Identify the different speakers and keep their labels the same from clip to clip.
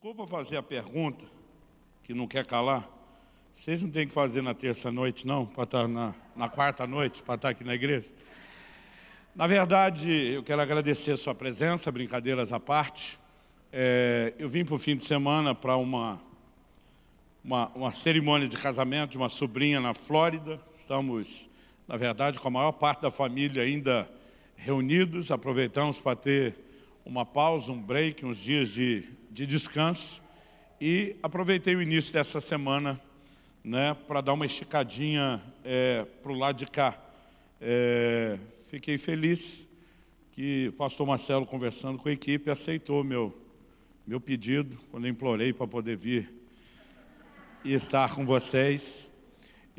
Speaker 1: Desculpa fazer a pergunta, que não quer calar. Vocês não têm que fazer na terça-noite, não, para estar tá na, na quarta-noite, para estar tá aqui na igreja. Na verdade, eu quero agradecer a sua presença, brincadeiras à parte. É, eu vim para o fim de semana para uma, uma, uma cerimônia de casamento de uma sobrinha na Flórida. Estamos, na verdade, com a maior parte da família ainda reunidos. Aproveitamos para ter uma pausa, um break, uns dias de, de descanso e aproveitei o início dessa semana né, para dar uma esticadinha é, para o lado de cá. É, fiquei feliz que o pastor Marcelo, conversando com a equipe, aceitou meu, meu pedido, quando eu implorei para poder vir e estar com vocês.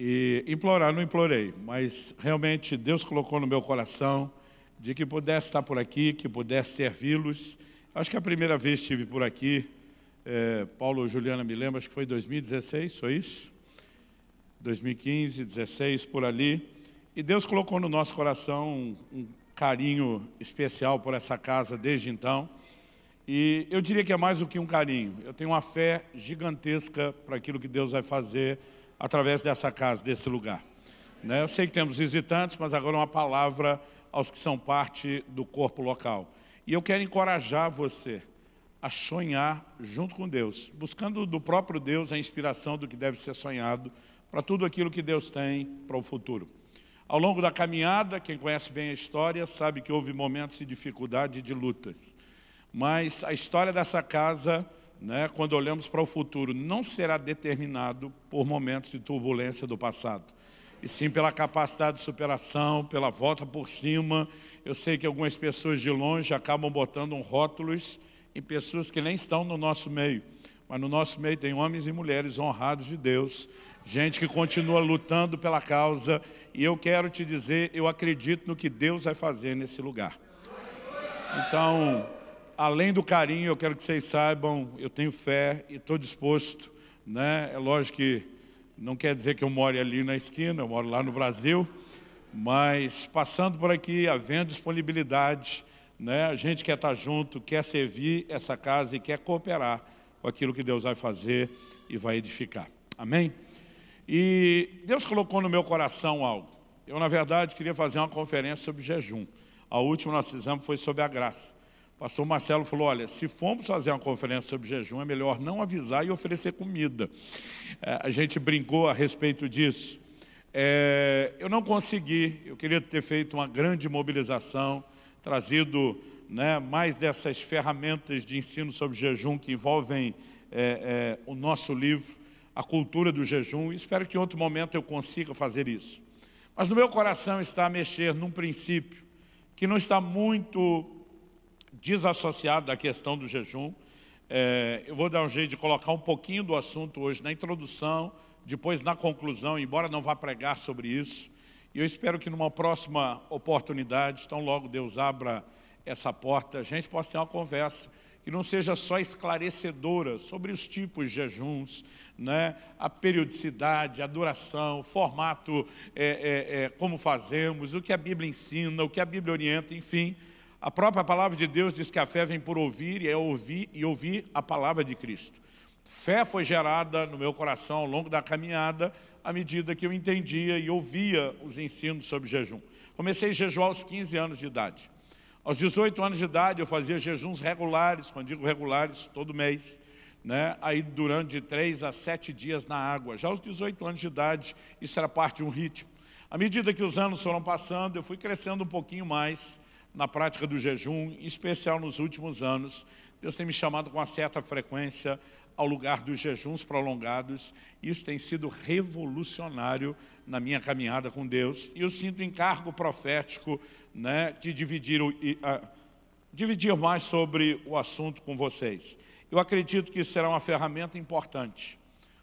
Speaker 1: E implorar, não implorei, mas realmente Deus colocou no meu coração de que pudesse estar por aqui, que pudesse servi-los. Acho que a primeira vez estive por aqui, é, Paulo ou Juliana me lembra, acho que foi 2016, foi isso? 2015, 16, por ali. E Deus colocou no nosso coração um, um carinho especial por essa casa desde então. E eu diria que é mais do que um carinho. Eu tenho uma fé gigantesca para aquilo que Deus vai fazer através dessa casa, desse lugar. Né? Eu sei que temos visitantes, mas agora uma palavra aos que são parte do corpo local. E eu quero encorajar você a sonhar junto com Deus, buscando do próprio Deus a inspiração do que deve ser sonhado para tudo aquilo que Deus tem para o futuro. Ao longo da caminhada, quem conhece bem a história sabe que houve momentos de dificuldade e de lutas. Mas a história dessa casa, né, quando olhamos para o futuro, não será determinado por momentos de turbulência do passado e sim pela capacidade de superação, pela volta por cima. Eu sei que algumas pessoas de longe acabam botando um rótulos em pessoas que nem estão no nosso meio, mas no nosso meio tem homens e mulheres honrados de Deus, gente que continua lutando pela causa, e eu quero te dizer, eu acredito no que Deus vai fazer nesse lugar. Então, além do carinho, eu quero que vocês saibam, eu tenho fé e estou disposto, né? É lógico que não quer dizer que eu moro ali na esquina, eu moro lá no Brasil, mas passando por aqui, havendo disponibilidade, né, a gente quer estar junto, quer servir essa casa e quer cooperar com aquilo que Deus vai fazer e vai edificar. Amém? E Deus colocou no meu coração algo. Eu, na verdade, queria fazer uma conferência sobre jejum. A última nós fizemos foi sobre a graça pastor Marcelo falou, olha, se formos fazer uma conferência sobre jejum, é melhor não avisar e oferecer comida. É, a gente brincou a respeito disso. É, eu não consegui, eu queria ter feito uma grande mobilização, trazido né, mais dessas ferramentas de ensino sobre jejum que envolvem é, é o nosso livro, a cultura do jejum, e espero que em outro momento eu consiga fazer isso. Mas no meu coração está a mexer num princípio que não está muito desassociado da questão do jejum. É, eu vou dar um jeito de colocar um pouquinho do assunto hoje na introdução, depois na conclusão, embora não vá pregar sobre isso. E eu espero que numa próxima oportunidade, tão logo Deus abra essa porta, a gente possa ter uma conversa que não seja só esclarecedora sobre os tipos de jejuns, né? a periodicidade, a duração, o formato, é, é, é como fazemos, o que a Bíblia ensina, o que a Bíblia orienta, enfim a própria palavra de Deus diz que a fé vem por ouvir e é ouvir e ouvir a palavra de Cristo. Fé foi gerada no meu coração ao longo da caminhada, à medida que eu entendia e ouvia os ensinos sobre jejum. Comecei a jejuar aos 15 anos de idade. Aos 18 anos de idade, eu fazia jejuns regulares, quando digo regulares, todo mês, né? aí durante de 3 a 7 dias na água. Já aos 18 anos de idade, isso era parte de um ritmo. À medida que os anos foram passando, eu fui crescendo um pouquinho mais, na prática do jejum, em especial nos últimos anos. Deus tem me chamado com uma certa frequência ao lugar dos jejuns prolongados. Isso tem sido revolucionário na minha caminhada com Deus. E eu sinto encargo profético né, de dividir, o, uh, dividir mais sobre o assunto com vocês. Eu acredito que será uma ferramenta importante,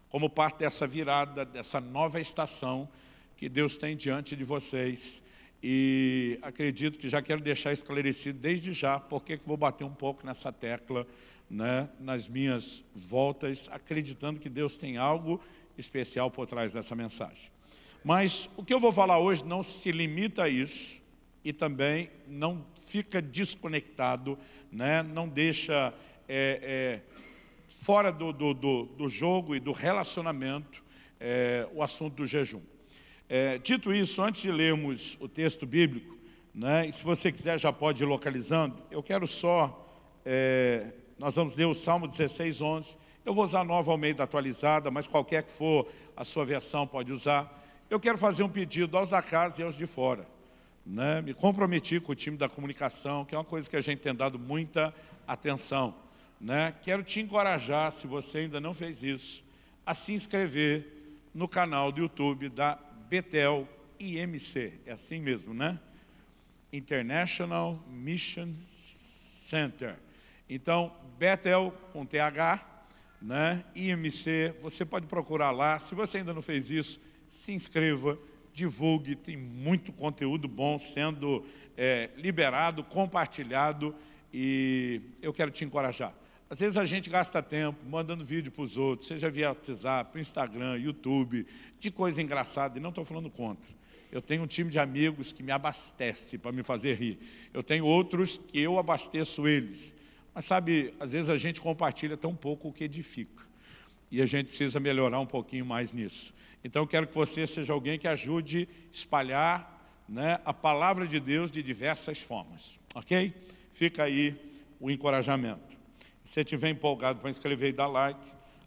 Speaker 1: como parte dessa virada, dessa nova estação que Deus tem diante de vocês e acredito que já quero deixar esclarecido desde já porque que vou bater um pouco nessa tecla né, nas minhas voltas, acreditando que Deus tem algo especial por trás dessa mensagem. Mas o que eu vou falar hoje não se limita a isso e também não fica desconectado, né, não deixa é, é, fora do, do, do, do, jogo e do relacionamento é, o assunto do jejum. É, dito isso, antes de lermos o texto bíblico, né, e se você quiser já pode ir localizando, eu quero só, é, nós vamos ler o Salmo 16, 11, eu vou usar a nova Almeida atualizada, mas qualquer que for a sua versão pode usar. Eu quero fazer um pedido aos da casa e aos de fora. Né? Me comprometi com o time da comunicação, que é uma coisa que a gente tem dado muita atenção. Né? Quero te encorajar, se você ainda não fez isso, a se inscrever no canal do YouTube da Betel IMC, é assim mesmo, né? International Mission Center. Então, Betel com TH, né? IMC, você pode procurar lá. Se você ainda não fez isso, se inscreva, divulgue, tem muito conteúdo bom sendo é, liberado, compartilhado e eu quero te encorajar. Às vezes a gente gasta tempo mandando vídeo para os outros, seja via WhatsApp, Instagram, YouTube, de coisa engraçada, e não estou falando contra. Eu tenho um time de amigos que me abastece para me fazer rir. Eu tenho outros que eu abasteço eles. Mas sabe, às vezes a gente compartilha tão pouco o que edifica. E a gente precisa melhorar um pouquinho mais nisso. Então eu quero que você seja alguém que ajude a espalhar né, a palavra de Deus de diversas formas. Ok? Fica aí o encorajamento. Se você estiver empolgado para inscrever e dar like,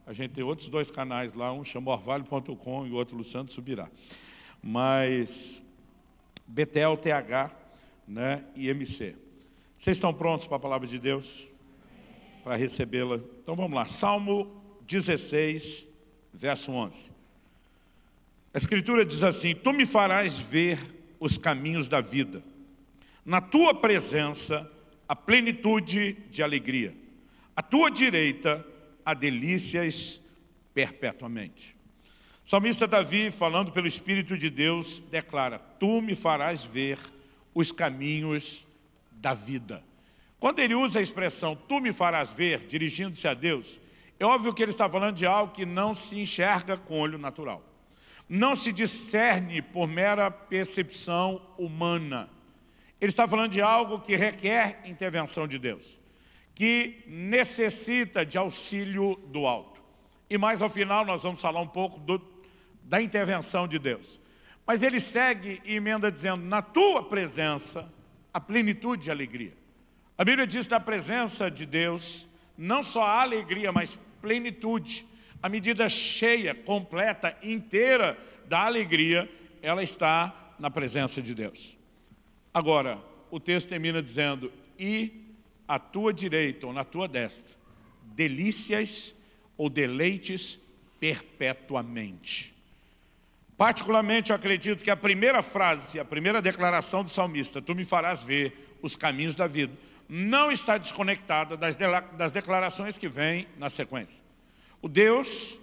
Speaker 1: a gente tem outros dois canais lá, um chama orvalho.com e o outro Luciano Subirá. Mas Betel, TH né, e MC. Vocês estão prontos para a palavra de Deus? Para recebê-la? Então vamos lá. Salmo 16, verso 11. A Escritura diz assim: Tu me farás ver os caminhos da vida, na tua presença, a plenitude de alegria à tua direita há delícias perpetuamente. O salmista Davi, falando pelo Espírito de Deus, declara: Tu me farás ver os caminhos da vida. Quando ele usa a expressão tu me farás ver, dirigindo-se a Deus, é óbvio que ele está falando de algo que não se enxerga com olho natural. Não se discerne por mera percepção humana. Ele está falando de algo que requer intervenção de Deus que necessita de auxílio do alto. E mais ao final nós vamos falar um pouco do, da intervenção de Deus. Mas ele segue e emenda dizendo, na tua presença, a plenitude de alegria. A Bíblia diz que na presença de Deus, não só há alegria, mas plenitude. A medida cheia, completa, inteira da alegria, ela está na presença de Deus. Agora, o texto termina dizendo, e à tua direita ou na tua destra, delícias ou deleites perpetuamente. Particularmente, eu acredito que a primeira frase, a primeira declaração do salmista, tu me farás ver os caminhos da vida, não está desconectada das, de, das declarações que vêm na sequência. O Deus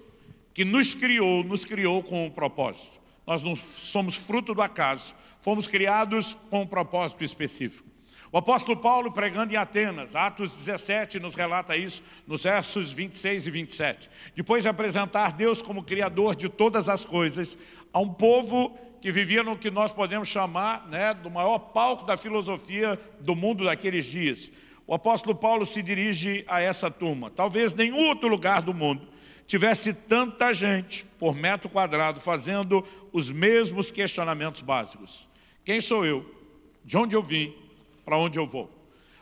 Speaker 1: que nos criou, nos criou com um propósito. Nós não somos fruto do acaso, fomos criados com um propósito específico. O apóstolo Paulo pregando em Atenas, Atos 17 nos relata isso, nos versos 26 e 27. Depois de apresentar Deus como Criador de todas as coisas, a um povo que vivia no que nós podemos chamar né, do maior palco da filosofia do mundo daqueles dias. O apóstolo Paulo se dirige a essa turma. Talvez nenhum outro lugar do mundo tivesse tanta gente por metro quadrado fazendo os mesmos questionamentos básicos. Quem sou eu? De onde eu vim? para onde eu vou.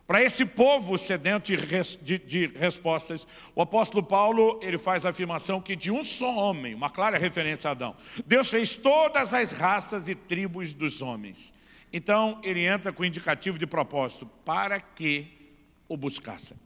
Speaker 1: Para esse povo sedento de, de, de, respostas, o apóstolo Paulo ele faz a afirmação que de um só homem, uma clara referência a Adão, Deus fez todas as raças e tribos dos homens. Então ele entra com o indicativo de propósito, para que o buscassem.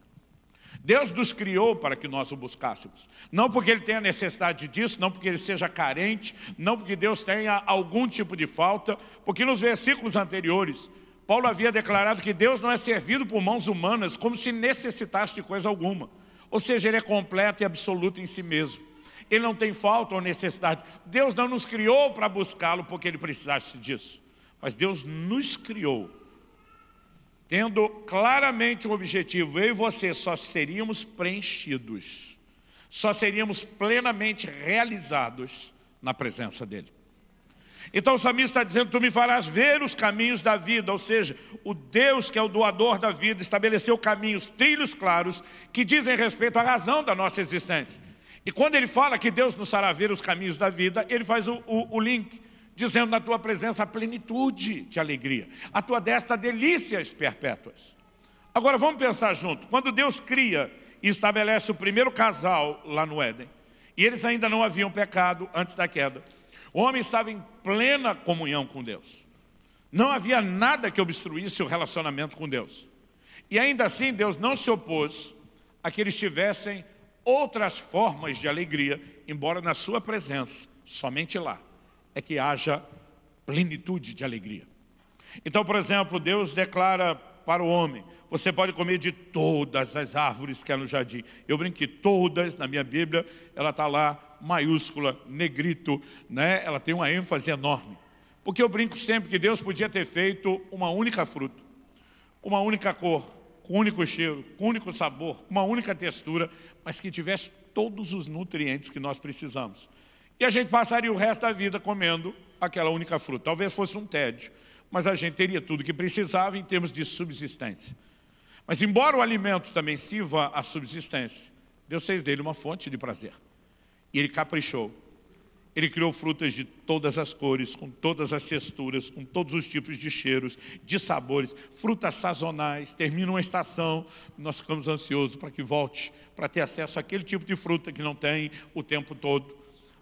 Speaker 1: Deus nos criou para que nós o buscássemos. Não porque ele tenha necessidade disso, não porque ele seja carente, não porque Deus tenha algum tipo de falta, porque nos versículos anteriores Paulo havia declarado que Deus não é servido por mãos humanas como se necessitasse de coisa alguma. Ou seja, ele é completo e absoluto em si mesmo. Ele não tem falta ou necessidade. Deus não nos criou para buscá-lo porque ele precisasse disso. Mas Deus nos criou, tendo claramente um objetivo. Eu e você só seríamos preenchidos, só seríamos plenamente realizados na presença dele. Então o salmista está dizendo: Tu me farás ver os caminhos da vida, ou seja, o Deus que é o doador da vida estabeleceu caminhos, trilhos claros, que dizem respeito à razão da nossa existência. E quando ele fala que Deus nos fará ver os caminhos da vida, ele faz o, o, o link, dizendo na tua presença a plenitude de alegria, a tua desta delícias perpétuas. Agora vamos pensar junto, quando Deus cria e estabelece o primeiro casal lá no Éden, e eles ainda não haviam pecado antes da queda, o homem estava em plena comunhão com Deus. Não havia nada que obstruísse o relacionamento com Deus. E ainda assim, Deus não se opôs a que eles tivessem outras formas de alegria, embora na sua presença, somente lá, é que haja plenitude de alegria. Então, por exemplo, Deus declara para o homem, você pode comer de todas as árvores que há no jardim. Eu brinquei, todas, na minha Bíblia, ela está lá, maiúscula, negrito, né? ela tem uma ênfase enorme. Porque eu brinco sempre que Deus podia ter feito uma única fruta, com uma única cor, com um único cheiro, com um único sabor, com uma única textura, mas que tivesse todos os nutrientes que nós precisamos. E a gente passaria o resto da vida comendo aquela única fruta. Talvez fosse um tédio, mas a gente teria tudo que precisava em termos de subsistência. Mas embora o alimento também sirva à subsistência, Deus fez dele uma fonte de prazer. E ele caprichou. Ele criou frutas de todas as cores, com todas as texturas, com todos os tipos de cheiros, de sabores, frutas sazonais. Termina uma estação, nós ficamos ansiosos para que volte, para ter acesso àquele tipo de fruta que não tem o tempo todo.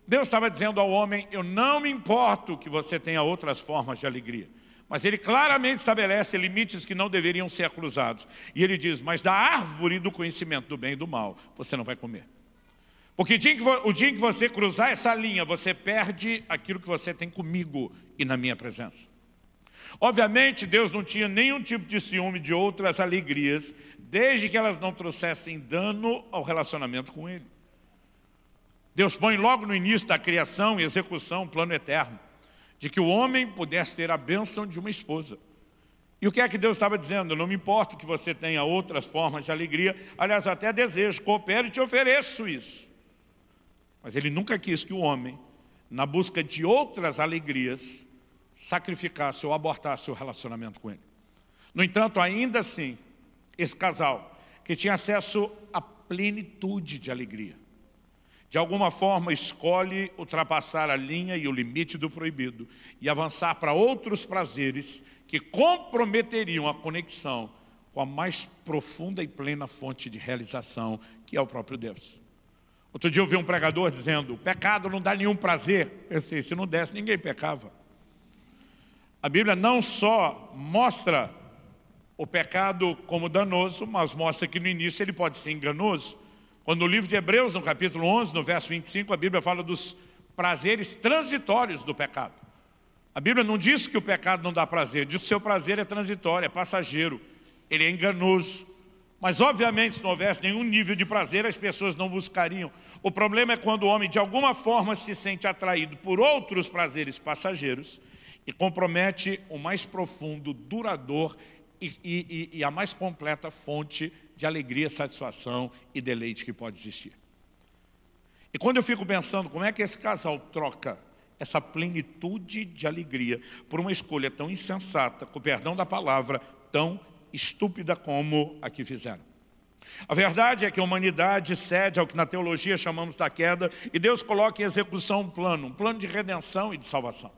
Speaker 1: Deus estava dizendo ao homem: Eu não me importo que você tenha outras formas de alegria. Mas ele claramente estabelece limites que não deveriam ser cruzados. E ele diz: Mas da árvore do conhecimento do bem e do mal, você não vai comer. Porque o dia, que, que você cruzar essa linha, você perde aquilo que você tem comigo e na minha presença. Obviamente, Deus não tinha nenhum tipo de ciúme de outras alegrias, desde que elas não trouxessem dano ao relacionamento com Ele. Deus põe logo no início da criação e execução um plano eterno, de que o homem pudesse ter a bênção de uma esposa. E o que é que Deus estava dizendo? não me importo que você tenha outras formas de alegria, aliás, até desejo, coopere e te ofereço isso. Mas ele nunca quis que o homem, na busca de outras alegrias, sacrificasse ou abortasse o relacionamento com ele. No entanto, ainda assim, esse casal, que tinha acesso à plenitude de alegria, de alguma forma escolhe ultrapassar a linha e o limite do proibido e avançar para outros prazeres que comprometeriam a conexão com a mais profunda e plena fonte de realização, que é o próprio Deus. Outro dia eu vi um pregador dizendo: o pecado não dá nenhum prazer. Pensei, se não desse, ninguém pecava. A Bíblia não só mostra o pecado como danoso, mas mostra que no início ele pode ser enganoso. Quando no livro de Hebreus, no capítulo 11, no verso 25, a Bíblia fala dos prazeres transitórios do pecado. A Bíblia não diz que o pecado não dá prazer, diz que o seu prazer é transitório, é passageiro, ele é enganoso. Mas, obviamente, se não houvesse nenhum nível de prazer, as pessoas não buscariam. O problema é quando o homem, de alguma forma, se sente atraído por outros prazeres passageiros e compromete o mais profundo, duradouro e, e, e, a mais completa fonte de alegria, satisfação e deleite que pode existir. E quando eu fico pensando como é que esse casal troca essa plenitude de alegria por uma escolha tão insensata, com o perdão da palavra, tão estúpida como a que fizeram. A verdade é que a humanidade cede ao que na teologia chamamos da queda e Deus coloca em execução um plano, um plano de redenção e de salvação.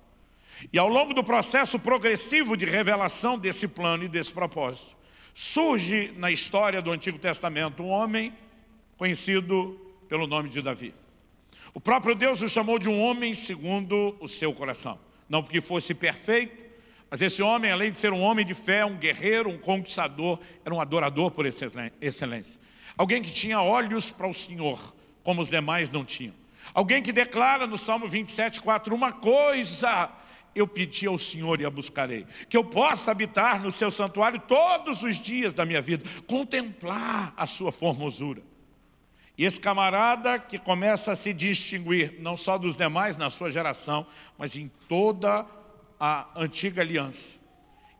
Speaker 1: E ao longo do processo progressivo de revelação desse plano e desse propósito, surge na história do Antigo Testamento um homem conhecido pelo nome de Davi. O próprio Deus o chamou de um homem segundo o seu coração. Não porque fosse perfeito, mas esse homem, além de ser um homem de fé, um guerreiro, um conquistador, era um adorador por excelência. Alguém que tinha olhos para o Senhor, como os demais não tinham. Alguém que declara no Salmo 27, 4, uma coisa eu pedi ao Senhor e a buscarei, que eu possa habitar no seu santuário todos os dias da minha vida, contemplar a sua formosura. E esse camarada que começa a se distinguir, não só dos demais na sua geração, mas em toda a a antiga aliança.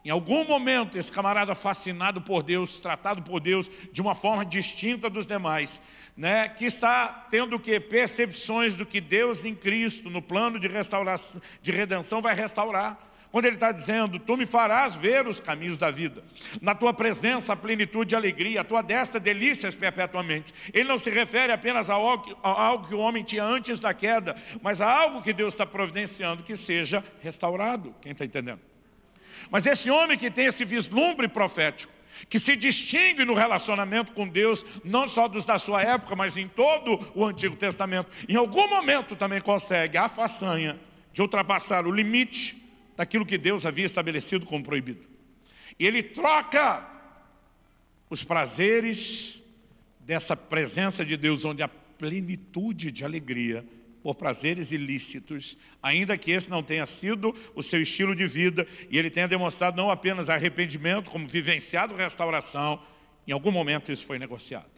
Speaker 1: Em algum momento, esse camarada fascinado por Deus, tratado por Deus de uma forma distinta dos demais, né, que está tendo que percepções do que Deus em Cristo, no plano de restauração, de redenção, vai restaurar. Quando ele está dizendo, tu me farás ver os caminhos da vida, na tua presença a plenitude e alegria, a tua destra delícias perpetuamente. Ele não se refere apenas a algo que o homem tinha antes da queda, mas a algo que Deus está providenciando que seja restaurado. Quem está entendendo? Mas esse homem que tem esse vislumbre profético, que se distingue no relacionamento com Deus, não só dos da sua época, mas em todo o Antigo Testamento, em algum momento também consegue a façanha de ultrapassar o limite daquilo que Deus havia estabelecido como proibido. E ele troca os prazeres dessa presença de Deus, onde a plenitude de alegria, por prazeres ilícitos, ainda que esse não tenha sido o seu estilo de vida, e ele tenha demonstrado não apenas arrependimento, como vivenciado restauração, em algum momento isso foi negociado.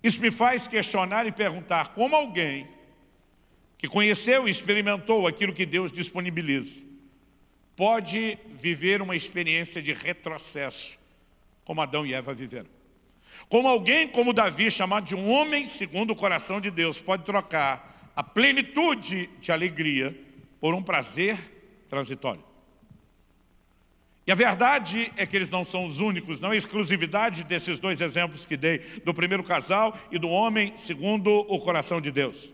Speaker 1: Isso me faz questionar e perguntar como alguém que conheceu e experimentou aquilo que Deus disponibiliza, pode viver uma experiência de retrocesso, como Adão e Eva viveram. Como alguém como Davi, chamado de um homem segundo o coração de Deus, pode trocar a plenitude de alegria por um prazer transitório. E a verdade é que eles não são os únicos, não é exclusividade desses dois exemplos que dei, do primeiro casal e do homem segundo o coração de Deus.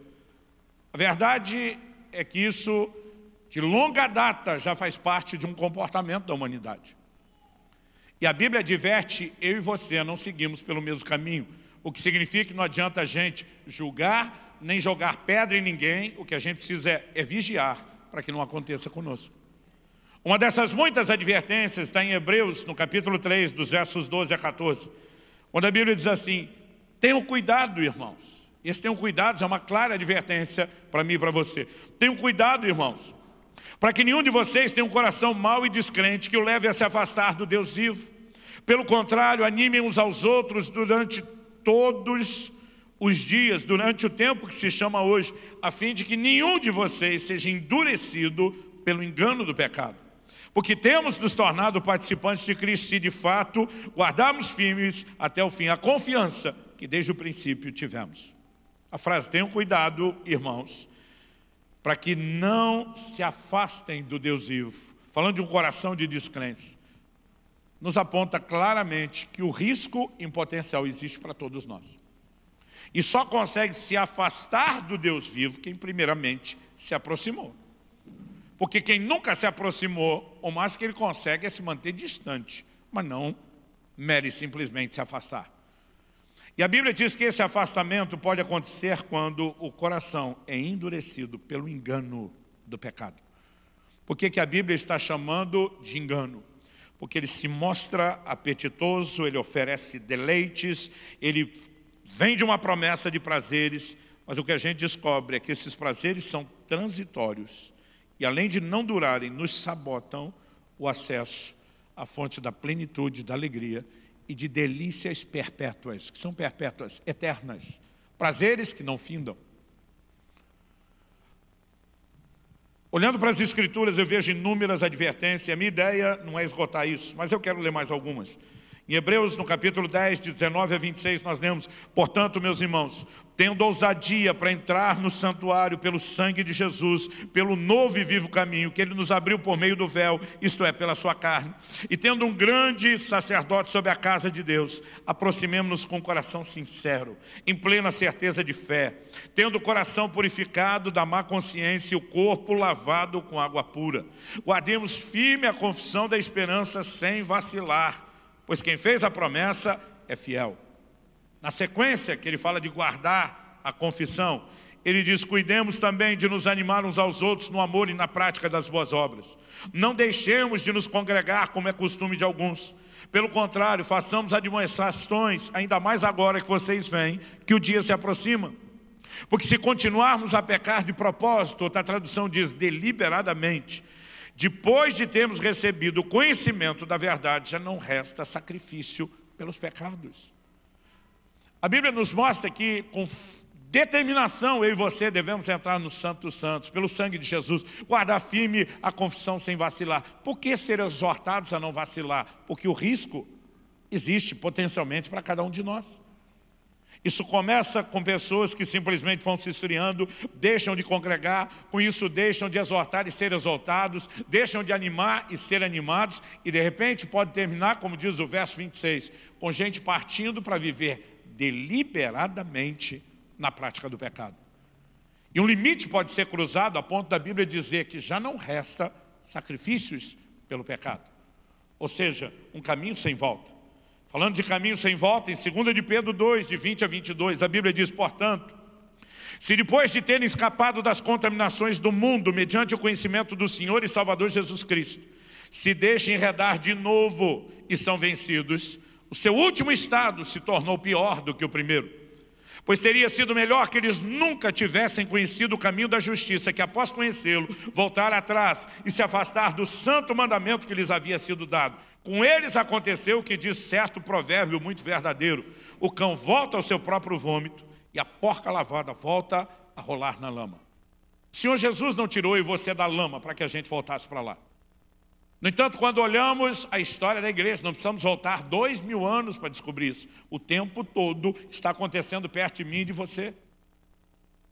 Speaker 1: A verdade é que isso, de longa data, já faz parte de um comportamento da humanidade. E a Bíblia diverte, eu e você não seguimos pelo mesmo caminho, o que significa que não adianta a gente julgar, nem jogar pedra em ninguém, o que a gente precisa é, é vigiar para que não aconteça conosco. Uma dessas muitas advertências está em Hebreus, no capítulo 3, dos versos 12 a 14, quando a Bíblia diz assim, tenham cuidado, irmãos, eles tem um cuidado, é uma clara advertência para mim e para você. Tenham cuidado, irmãos, para que nenhum de vocês tenha um coração mau e descrente que o leve a se afastar do Deus vivo. Pelo contrário, animem uns aos outros durante todos os dias, durante o tempo que se chama hoje, a fim de que nenhum de vocês seja endurecido pelo engano do pecado. Porque temos nos tornado participantes de Cristo se de fato guardarmos firmes até o fim a confiança que desde o princípio tivemos. A frase: tenham cuidado, irmãos, para que não se afastem do Deus vivo. Falando de um coração de descrença, nos aponta claramente que o risco em potencial existe para todos nós. E só consegue se afastar do Deus vivo quem primeiramente se aproximou. Porque quem nunca se aproximou, o mais que ele consegue é se manter distante, mas não mere simplesmente se afastar. E a Bíblia diz que esse afastamento pode acontecer quando o coração é endurecido pelo engano do pecado. Por que, que a Bíblia está chamando de engano? Porque ele se mostra apetitoso, ele oferece deleites, ele vem de uma promessa de prazeres, mas o que a gente descobre é que esses prazeres são transitórios e além de não durarem, nos sabotam o acesso à fonte da plenitude, da alegria e de delícias perpétuas, que são perpétuas, eternas, prazeres que não findam. Olhando para as Escrituras, eu vejo inúmeras advertências, a minha ideia não é esgotar isso, mas eu quero ler mais algumas. Em Hebreus, no capítulo 10, de 19 a 26, nós lemos: Portanto, meus irmãos, tendo ousadia para entrar no santuário pelo sangue de Jesus, pelo novo e vivo caminho que ele nos abriu por meio do véu, isto é, pela sua carne, e tendo um grande sacerdote sobre a casa de Deus, aproximemos-nos com um coração sincero, em plena certeza de fé, tendo o coração purificado da má consciência e o corpo lavado com água pura. Guardemos firme a confissão da esperança sem vacilar pois quem fez a promessa é fiel. Na sequência, que ele fala de guardar a confissão, ele diz: cuidemos também de nos animar uns aos outros no amor e na prática das boas obras. Não deixemos de nos congregar, como é costume de alguns. Pelo contrário, façamos admoestações, ainda mais agora que vocês vêm, que o dia se aproxima. Porque se continuarmos a pecar de propósito, outra tradução diz deliberadamente, depois de termos recebido o conhecimento da verdade, já não resta sacrifício pelos pecados. A Bíblia nos mostra que com determinação eu e você devemos entrar no Santo dos Santos, pelo sangue de Jesus, guardar firme a confissão sem vacilar. Por que ser exortados a não vacilar? Porque o risco existe potencialmente para cada um de nós. Isso começa com pessoas que simplesmente vão se esfriando, deixam de congregar, com isso deixam de exortar e ser exortados, deixam de animar e ser animados, e de repente pode terminar, como diz o verso 26, com gente partindo para viver deliberadamente na prática do pecado. E um limite pode ser cruzado a ponto da Bíblia dizer que já não resta sacrifícios pelo pecado. Ou seja, um caminho sem volta. Falando de caminho sem volta, em 2 de Pedro 2, de 20 a 22, a Bíblia diz, portanto, se depois de terem escapado das contaminações do mundo, mediante o conhecimento do Senhor e Salvador Jesus Cristo, se deixem enredar de novo e são vencidos, o seu último estado se tornou pior do que o primeiro. Pois teria sido melhor que eles nunca tivessem conhecido o caminho da justiça, que após conhecê-lo, voltar atrás e se afastar do santo mandamento que lhes havia sido dado. Com eles aconteceu o que diz certo provérbio muito verdadeiro: o cão volta ao seu próprio vômito e a porca lavada volta a rolar na lama. O Senhor Jesus não tirou e você da lama para que a gente voltasse para lá. No entanto, quando olhamos a história da igreja, não precisamos voltar dois mil anos para descobrir isso. O tempo todo está acontecendo perto de mim e de você.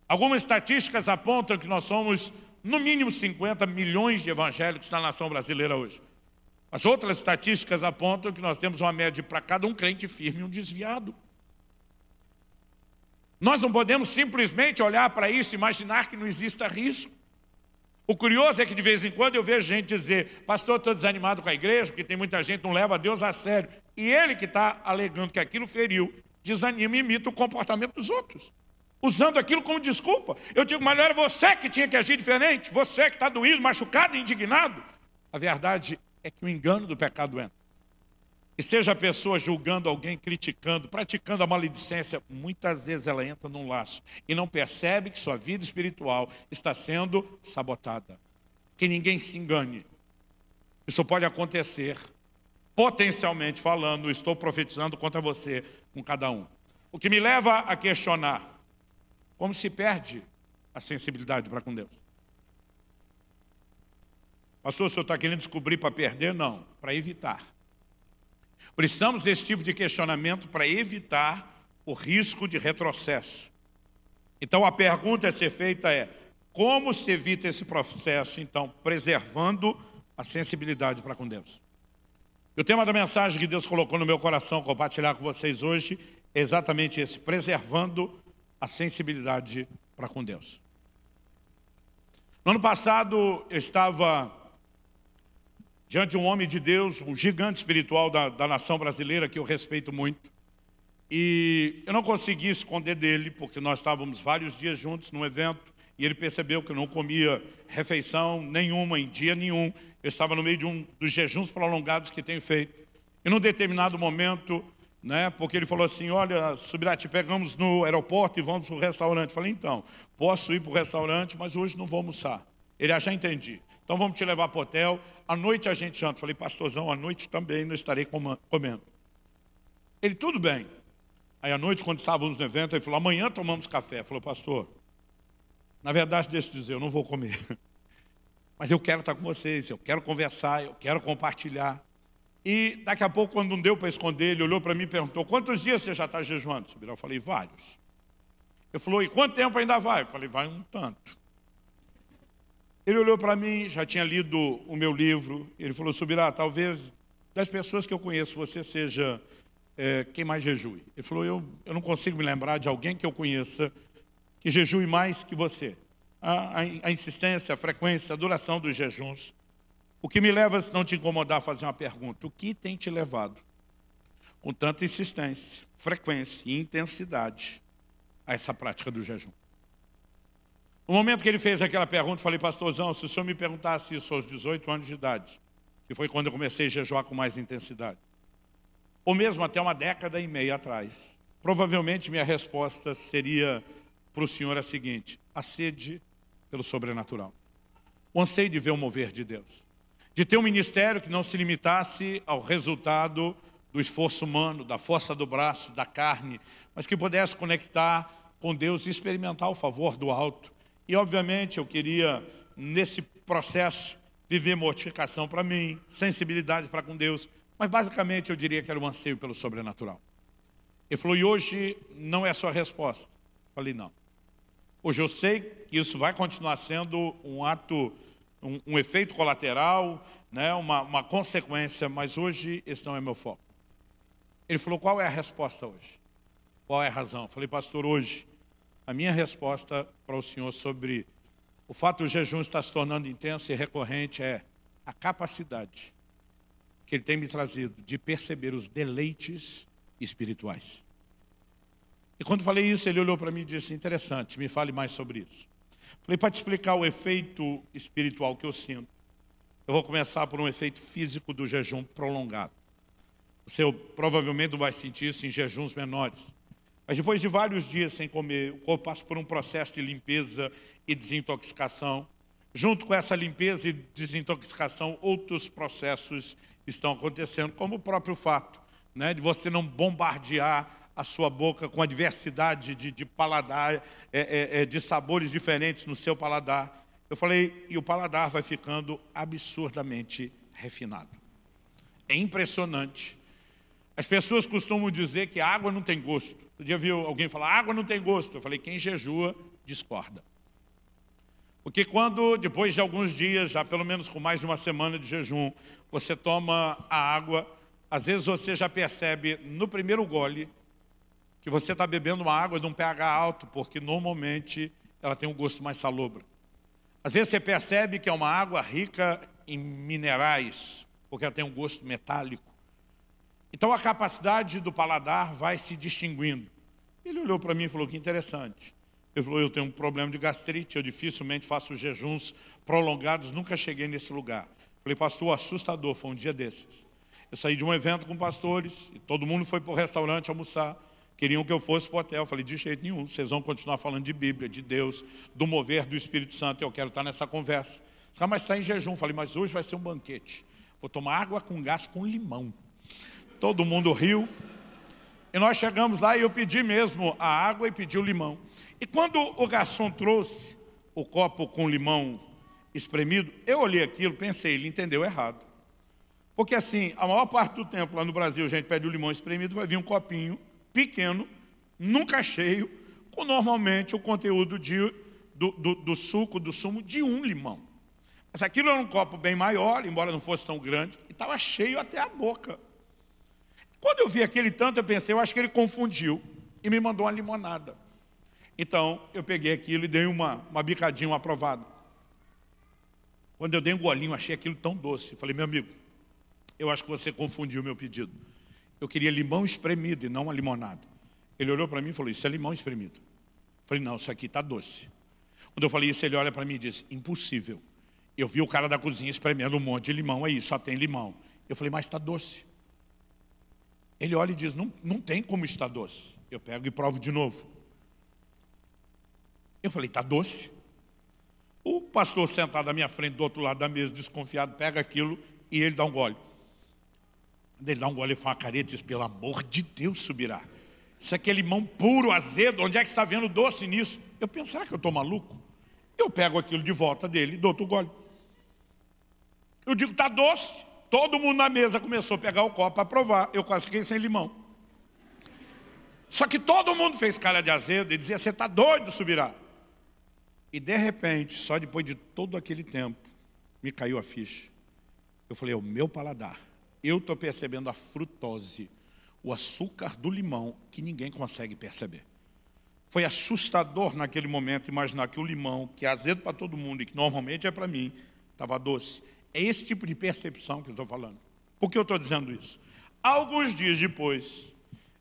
Speaker 1: Algumas estatísticas apontam que nós somos, no mínimo, 50 milhões de evangélicos na nação brasileira hoje. As outras estatísticas apontam que nós temos uma média para cada um crente firme e um desviado. Nós não podemos simplesmente olhar para isso e imaginar que não exista risco. O curioso é que de vez em quando eu vejo gente dizer, pastor, estou desanimado com a igreja, porque tem muita gente que não leva Deus a sério. E ele que está alegando que aquilo feriu, desanima e imita o comportamento dos outros. Usando aquilo como desculpa. Eu digo, mas não era você que tinha que agir diferente, você que está doído, machucado, indignado. A verdade é que o engano do pecado entra. E seja a pessoa julgando alguém, criticando, praticando a maledicência, muitas vezes ela entra num laço e não percebe que sua vida espiritual está sendo sabotada. Que ninguém se engane. Isso pode acontecer, potencialmente falando, estou profetizando contra você, com cada um. O que me leva a questionar como se perde a sensibilidade para com Deus. Pastor, o senhor está querendo descobrir para perder? Não, para evitar. Precisamos desse tipo de questionamento para evitar o risco de retrocesso. Então a pergunta a ser feita é: como se evita esse processo, então, preservando a sensibilidade para com Deus? E o tema da mensagem que Deus colocou no meu coração compartilhar com vocês hoje é exatamente esse: preservando a sensibilidade para com Deus. No ano passado, eu estava diante de um homem de Deus, um gigante espiritual da, da nação brasileira, que eu respeito muito. E eu não consegui esconder dele, porque nós estávamos vários dias juntos num evento, e ele percebeu que eu não comia refeição nenhuma, em dia nenhum. Eu estava no meio de um dos jejuns prolongados que tenho feito. E num determinado momento, né, porque ele falou assim, olha, subirá, te pegamos no aeroporto e vamos para o restaurante. Eu falei, então, posso ir para o restaurante, mas hoje não vou almoçar. Ele, ah, já entendi. Então vamos te levar para o hotel. À noite a gente janta. Falei, pastorzão, à noite também não estarei comendo. Ele, tudo bem. Aí à noite, quando estávamos no evento, ele falou, amanhã tomamos café. Falou, pastor, na verdade, deixa eu dizer, eu não vou comer. Mas eu quero estar com vocês, eu quero conversar, eu quero compartilhar. E daqui a pouco, quando não deu para esconder, ele olhou para mim e perguntou, quantos dias você já está jejuando? Eu falei, vários. Ele falou, e quanto tempo ainda vai? Eu falei, vai um tanto. Ele olhou para mim, já tinha lido o meu livro, ele falou, Subirá, talvez das pessoas que eu conheço, você seja é, quem mais jejue. Ele falou, eu, eu não consigo me lembrar de alguém que eu conheça que jejue mais que você. A, a, a insistência, a frequência, a duração dos jejuns. O que me leva, se não te incomodar, a fazer uma pergunta. O que tem te levado com tanta insistência, frequência e intensidade a essa prática do jejum? No momento que ele fez aquela pergunta, falei, pastorzão, se o senhor me perguntasse isso aos 18 anos de idade, que foi quando eu comecei a jejuar com mais intensidade, ou mesmo até uma década e meia atrás, provavelmente minha resposta seria para o senhor a seguinte, a sede pelo sobrenatural. O anseio de ver o mover de Deus. De ter um ministério que não se limitasse ao resultado do esforço humano, da força do braço, da carne, mas que pudesse conectar com Deus e experimentar o favor do alto. E, obviamente, eu queria, nesse processo, viver mortificação para mim, sensibilidade para com Deus, mas basicamente eu diria que era um anseio pelo sobrenatural. Ele falou: e hoje não é a sua resposta. Eu falei: não. Hoje eu sei que isso vai continuar sendo um ato, um, um efeito colateral, né, uma, uma consequência, mas hoje esse não é meu foco. Ele falou: qual é a resposta hoje? Qual é a razão? Eu falei, pastor, hoje a minha resposta para o senhor sobre o fato do jejum estar se tornando intenso e recorrente é a capacidade que ele tem me trazido de perceber os deleites espirituais. E quando falei isso, ele olhou para mim e disse: Interessante, me fale mais sobre isso. Falei: Para te explicar o efeito espiritual que eu sinto, eu vou começar por um efeito físico do jejum prolongado. Você provavelmente vai sentir isso em jejuns menores. Mas depois de vários dias sem comer, o corpo passa por um processo de limpeza e desintoxicação. Junto com essa limpeza e desintoxicação, outros processos estão acontecendo, como o próprio fato né, de você não bombardear a sua boca com a diversidade de, de paladar, é, é, é de sabores diferentes no seu paladar. Eu falei, e o paladar vai ficando absurdamente refinado. É impressionante. As pessoas costumam dizer que a água não tem gosto. Outro dia viu alguém falar, água não tem gosto. Eu falei, quem jejua, discorda. Porque quando, depois de alguns dias, já pelo menos com mais de uma semana de jejum, você toma a água, às vezes você já percebe no primeiro gole que você está bebendo uma água de um pH alto, porque normalmente ela tem um gosto mais salobro. Às vezes você percebe que é uma água rica em minerais, porque ela tem um gosto metálico. Então a capacidade do paladar vai se distinguindo. Ele olhou para mim e falou: que interessante. Ele falou: eu tenho um problema de gastrite, eu dificilmente faço jejuns prolongados, nunca cheguei nesse lugar. Falei, pastor, assustador, foi um dia desses. Eu saí de um evento com pastores, e todo mundo foi para o restaurante almoçar. Queriam que eu fosse para o hotel. Eu falei, de jeito nenhum, vocês vão continuar falando de Bíblia, de Deus, do mover do Espírito Santo, eu quero estar nessa conversa. Ah, mas está em jejum. falei, mas hoje vai ser um banquete. Vou tomar água com gás com limão todo mundo riu. E nós chegamos lá e eu pedi mesmo a água e pedi o limão. E quando o garçom trouxe o copo com limão espremido, eu olhei aquilo, pensei, ele entendeu errado. Porque assim, a maior parte do tempo lá no Brasil, a gente pede o limão espremido, vai vir um copinho pequeno, nunca cheio, com normalmente o conteúdo de, do, do, do suco, do sumo de um limão. Mas aquilo era um copo bem maior, embora não fosse tão grande, e estava cheio até a boca. Quando eu vi aquele tanto, eu pensei, eu acho que ele confundiu e me mandou uma limonada. Então, eu peguei aquilo e dei uma, uma bicadinha, uma aprovada. Quando eu dei um golinho, achei aquilo tão doce. Falei, meu amigo, eu acho que você confundiu o meu pedido. Eu queria limão espremido e não uma limonada. Ele olhou para mim e falou, isso é limão espremido. Falei, não, isso aqui está doce. Quando eu falei isso, ele olha para mim e diz, impossível. Eu vi o cara da cozinha espremendo um monte de limão aí, só tem limão. Eu falei, mas está doce. Ele olha e diz: não, não tem como estar doce. Eu pego e provo de novo. Eu falei: está doce? O pastor sentado à minha frente, do outro lado da mesa, desconfiado, pega aquilo e ele dá um gole. Ele dá um gole e fala uma careta e diz: pelo amor de Deus, subirá. Isso aqui é limão puro, azedo, onde é que está vendo doce nisso? Eu penso, será que eu estou maluco? Eu pego aquilo de volta dele e dou outro gole. Eu digo, está doce. Todo mundo na mesa começou a pegar o copo para provar. Eu quase fiquei sem limão. Só que todo mundo fez cara de azedo e dizia: Você está doido, subirá. E de repente, só depois de todo aquele tempo, me caiu a ficha. Eu falei: "É O meu paladar. Eu estou percebendo a frutose, o açúcar do limão, que ninguém consegue perceber. Foi assustador naquele momento imaginar que o limão, que é azedo para todo mundo e que normalmente é para mim, estava doce. É esse tipo de percepção que eu estou falando. Por que eu estou dizendo isso? Alguns dias depois,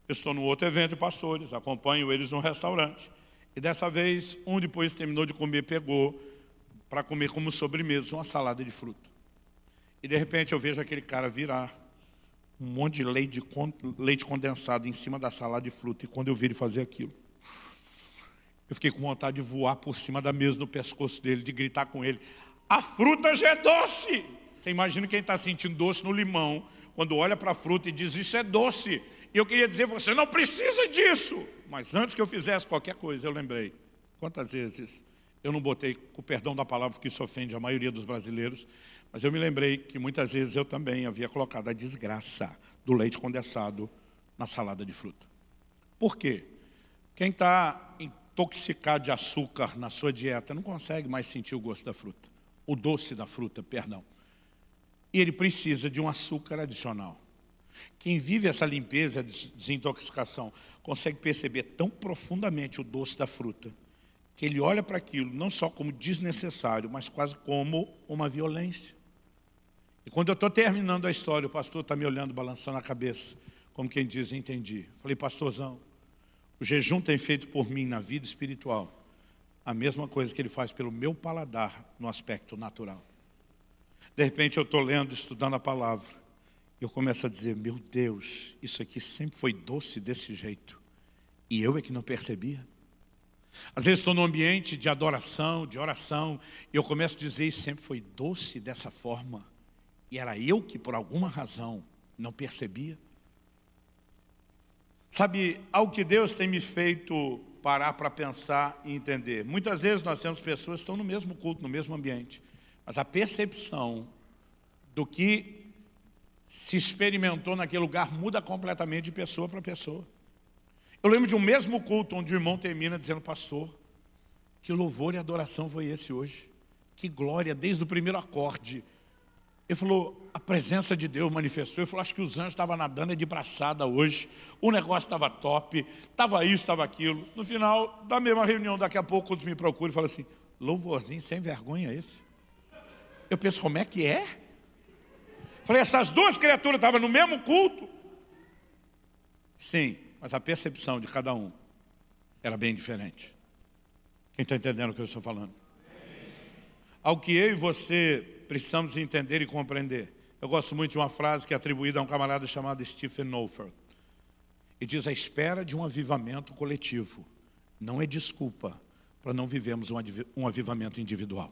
Speaker 1: eu estou num outro evento de pastores, acompanho eles num restaurante. E dessa vez, um depois terminou de comer, pegou para comer como sobremesa uma salada de fruta. E de repente eu vejo aquele cara virar um monte de leite, condensado em cima da salada de fruta. E quando eu vi ele fazer aquilo, eu fiquei com vontade de voar por cima da mesa no pescoço dele, de gritar com ele: a fruta já é doce. Você imagina quem está sentindo doce no limão, quando olha para a fruta e diz: Isso é doce. E eu queria dizer, você não precisa disso. Mas antes que eu fizesse qualquer coisa, eu lembrei. Quantas vezes eu não botei, com o perdão da palavra, que isso ofende a maioria dos brasileiros, mas eu me lembrei que muitas vezes eu também havia colocado a desgraça do leite condensado na salada de fruta. Por quê? Quem está intoxicado de açúcar na sua dieta não consegue mais sentir o gosto da fruta o doce da fruta, perdão. E ele precisa de um açúcar adicional. Quem vive essa limpeza, desintoxicação, consegue perceber tão profundamente o doce da fruta, que ele olha para aquilo não só como desnecessário, mas quase como uma violência. E quando eu estou terminando a história, o pastor está me olhando, balançando a cabeça, como quem diz, entendi. Falei, pastorzão, o jejum tem feito por mim na vida espiritual a mesma coisa que ele faz pelo meu paladar no aspecto natural. De repente eu estou lendo, estudando a palavra, e eu começo a dizer: meu Deus, isso aqui sempre foi doce desse jeito, e eu é que não percebia. Às vezes estou num ambiente de adoração, de oração, e eu começo a dizer: sempre foi doce dessa forma, e era eu que por alguma razão não percebia. Sabe, ao que Deus tem me feito parar para pensar e entender. Muitas vezes nós temos pessoas que estão no mesmo culto, no mesmo ambiente, mas a percepção do que se experimentou naquele lugar muda completamente de pessoa para pessoa. Eu lembro de um mesmo culto onde o irmão termina dizendo, pastor, que louvor e adoração foi esse hoje? Que glória, desde o primeiro acorde ele falou, a presença de Deus manifestou. Ele falou, acho que os anjos estavam nadando é de braçada hoje. O negócio estava top, estava isso, estava aquilo. No final da mesma reunião, daqui a pouco, quando me procura, ele fala assim, louvorzinho sem vergonha esse. Eu penso, como é que é? Falei, essas duas criaturas estavam no mesmo culto. Sim, mas a percepção de cada um era bem diferente. Quem está entendendo o que eu estou falando? Ao que eu e você precisamos entender e compreender. Eu gosto muito de uma frase que é atribuída a um camarada chamado Stephen Nofer. E diz: A espera de um avivamento coletivo não é desculpa para não vivermos um avivamento individual.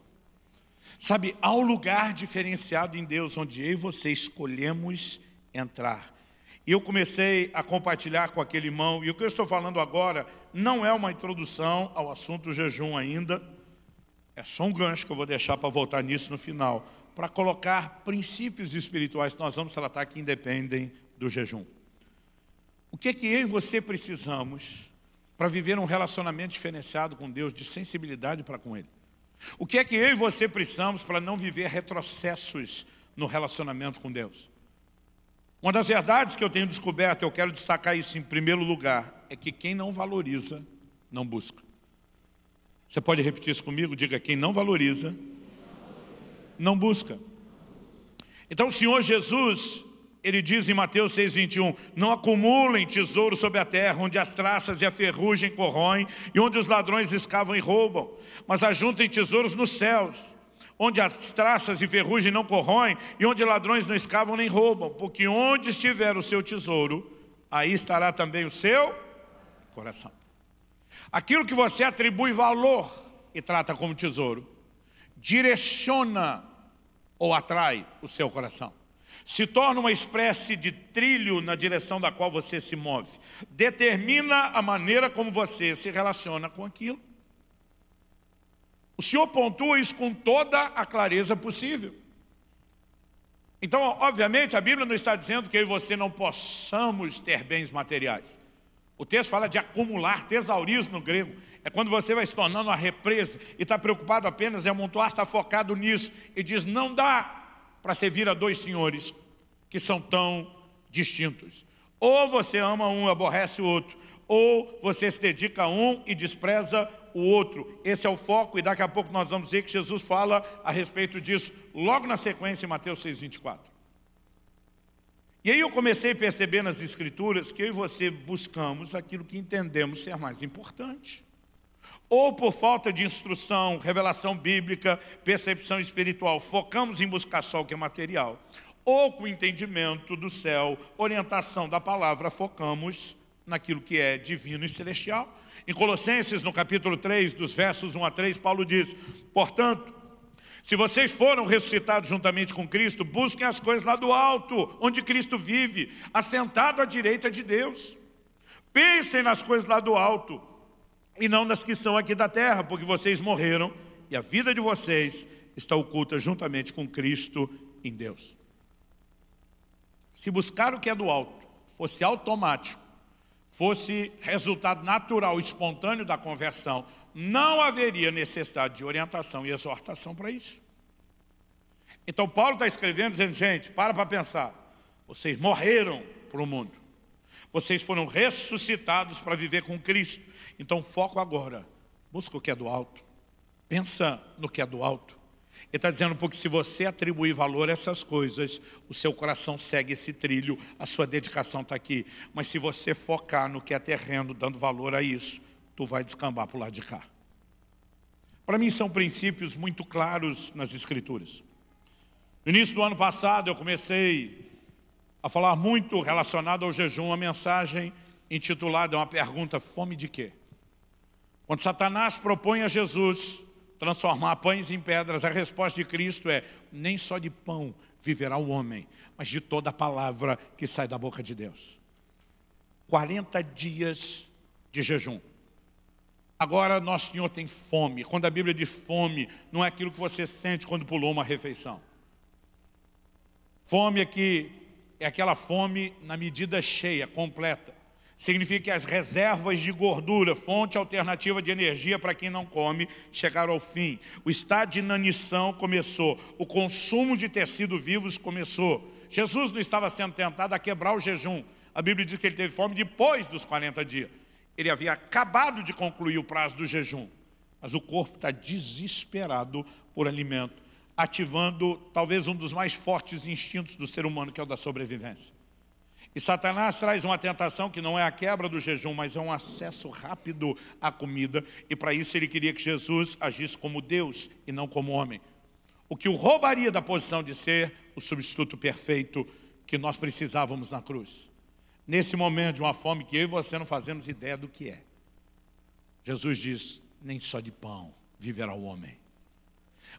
Speaker 1: Sabe, há um lugar diferenciado em Deus onde eu e você escolhemos entrar. E eu comecei a compartilhar com aquele irmão, e o que eu estou falando agora não é uma introdução ao assunto jejum ainda, é só um gancho que eu vou deixar para voltar nisso no final, para colocar princípios espirituais que nós vamos tratar que independem do jejum. O que é que eu e você precisamos para viver um relacionamento diferenciado com Deus, de sensibilidade para com Ele? O que é que eu e você precisamos para não viver retrocessos no relacionamento com Deus? Uma das verdades que eu tenho descoberto, eu quero destacar isso em primeiro lugar, é que quem não valoriza, não busca. Você pode repetir isso comigo? Diga: quem não valoriza, não busca. Então o Senhor Jesus, ele diz em Mateus 6,21: Não acumulem tesouro sobre a terra, onde as traças e a ferrugem corroem, e onde os ladrões escavam e roubam, mas ajuntem tesouros nos céus, onde as traças e ferrugem não corroem, e onde ladrões não escavam nem roubam, porque onde estiver o seu tesouro, aí estará também o seu coração. Aquilo que você atribui valor e trata como tesouro, direciona ou atrai o seu coração. Se torna uma espécie de trilho na direção da qual você se move. Determina a maneira como você se relaciona com aquilo. O Senhor pontua isso com toda a clareza possível. Então, obviamente, a Bíblia não está dizendo que eu e você não possamos ter bens materiais. O texto fala de acumular, tesaurismo no grego. É quando você vai se tornando uma represa e está preocupado apenas em amontoar, está focado nisso e diz: não dá para servir a dois senhores que são tão distintos. Ou você ama um e aborrece o outro, ou você se dedica a um e despreza o outro. Esse é o foco, e daqui a pouco nós vamos ver que Jesus fala a respeito disso, logo na sequência, em Mateus 6,24. E aí eu comecei a perceber nas Escrituras que eu e você buscamos aquilo que entendemos ser mais importante. Ou por falta de instrução, revelação bíblica, percepção espiritual, focamos em buscar só o que é material. Ou com o entendimento do céu, orientação da palavra, focamos naquilo que é divino e celestial. Em Colossenses, no capítulo 3, dos versos 1 a 3, Paulo diz: Portanto, se vocês foram ressuscitados juntamente com Cristo, busquem as coisas lá do alto, onde Cristo vive, assentado à direita de Deus. Pensem nas coisas lá do alto e não nas que são aqui da terra, porque vocês morreram e a vida de vocês está oculta juntamente com Cristo em Deus. Se buscar o que é do alto fosse automático, fosse resultado natural, espontâneo da conversão, não haveria necessidade de orientação e exortação para isso. Então Paulo está escrevendo dizendo, gente, para para pensar. Vocês morreram para o mundo. Vocês foram ressuscitados para viver com Cristo. Então foco agora. Busca o que é do alto. Pensa no que é do alto. Ele está dizendo, porque se você atribuir valor a essas coisas, o seu coração segue esse trilho, a sua dedicação está aqui. Mas se você focar no que é terreno, dando valor a isso, tu vai descambar para o lado de cá. Para mim são princípios muito claros nas Escrituras. No início do ano passado eu comecei a falar muito relacionado ao jejum, uma mensagem intitulada, é uma pergunta, fome de quê? Quando Satanás propõe a Jesus transformar pães em pedras, a resposta de Cristo é, nem só de pão viverá o homem, mas de toda a palavra que sai da boca de Deus. 40 dias de jejum. Agora, nosso Senhor tem fome. Quando a Bíblia diz fome, não é aquilo que você sente quando pulou uma refeição. Fome aqui é aquela fome na medida cheia, completa. Significa que as reservas de gordura, fonte alternativa de energia para quem não come, chegaram ao fim. O estado de inanição começou. O consumo de tecido vivos começou. Jesus não estava sendo tentado a quebrar o jejum. A Bíblia diz que ele teve fome depois dos 40 dias. Ele havia acabado de concluir o prazo do jejum, mas o corpo está desesperado por alimento, ativando talvez um dos mais fortes instintos do ser humano, que é o da sobrevivência. E Satanás traz uma tentação que não é a quebra do jejum, mas é um acesso rápido à comida, e para isso ele queria que Jesus agisse como Deus e não como homem. O que o roubaria da posição de ser o substituto perfeito que nós precisávamos na cruz nesse momento de uma fome que eu e você não fazemos ideia do que é. Jesus diz: nem só de pão viverá o homem,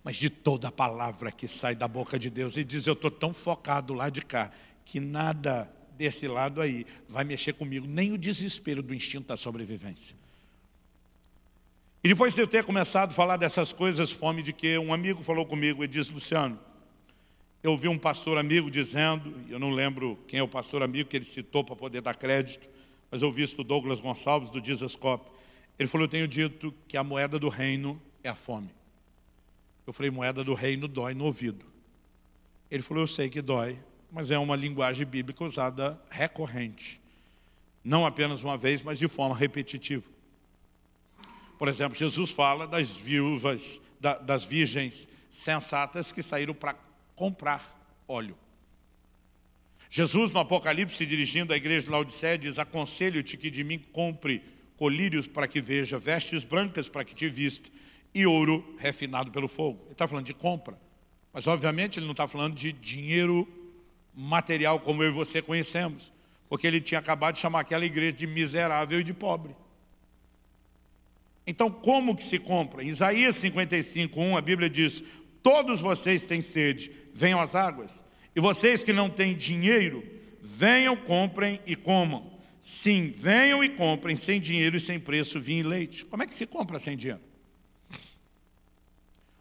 Speaker 1: mas de toda a palavra que sai da boca de Deus. E diz: eu estou tão focado lá de cá que nada desse lado aí vai mexer comigo, nem o desespero do instinto da sobrevivência. E depois de eu ter começado a falar dessas coisas, fome de que um amigo falou comigo e disse: Luciano, eu ouvi um pastor amigo dizendo, eu não lembro quem é o pastor amigo que ele citou para poder dar crédito, mas eu ouvi isso do Douglas Gonçalves, do Jesus Cop. Ele falou, eu tenho dito que a moeda do reino é a fome. Eu falei, moeda do reino dói no ouvido. Ele falou, eu sei que dói, mas é uma linguagem bíblica usada recorrente. Não apenas uma vez, mas de forma repetitiva. Por exemplo, Jesus fala das viúvas, da, das virgens sensatas que saíram para comprar óleo. Jesus, no Apocalipse, dirigindo à igreja de Laodicea, diz: Aconselho-te que de mim compre colírios para que veja, vestes brancas para que te vista, e ouro refinado pelo fogo. Ele está falando de compra. Mas, obviamente, ele não está falando de dinheiro material como eu e você conhecemos. Porque ele tinha acabado de chamar aquela igreja de miserável e de pobre. Então, como que se compra? Em Isaías 55, 1, a Bíblia diz: Todos vocês têm sede, venham às águas. E vocês que não têm dinheiro, venham, comprem e comam. Sim, venham e comprem sem dinheiro e sem preço vinho e leite. Como é que se compra sem dinheiro?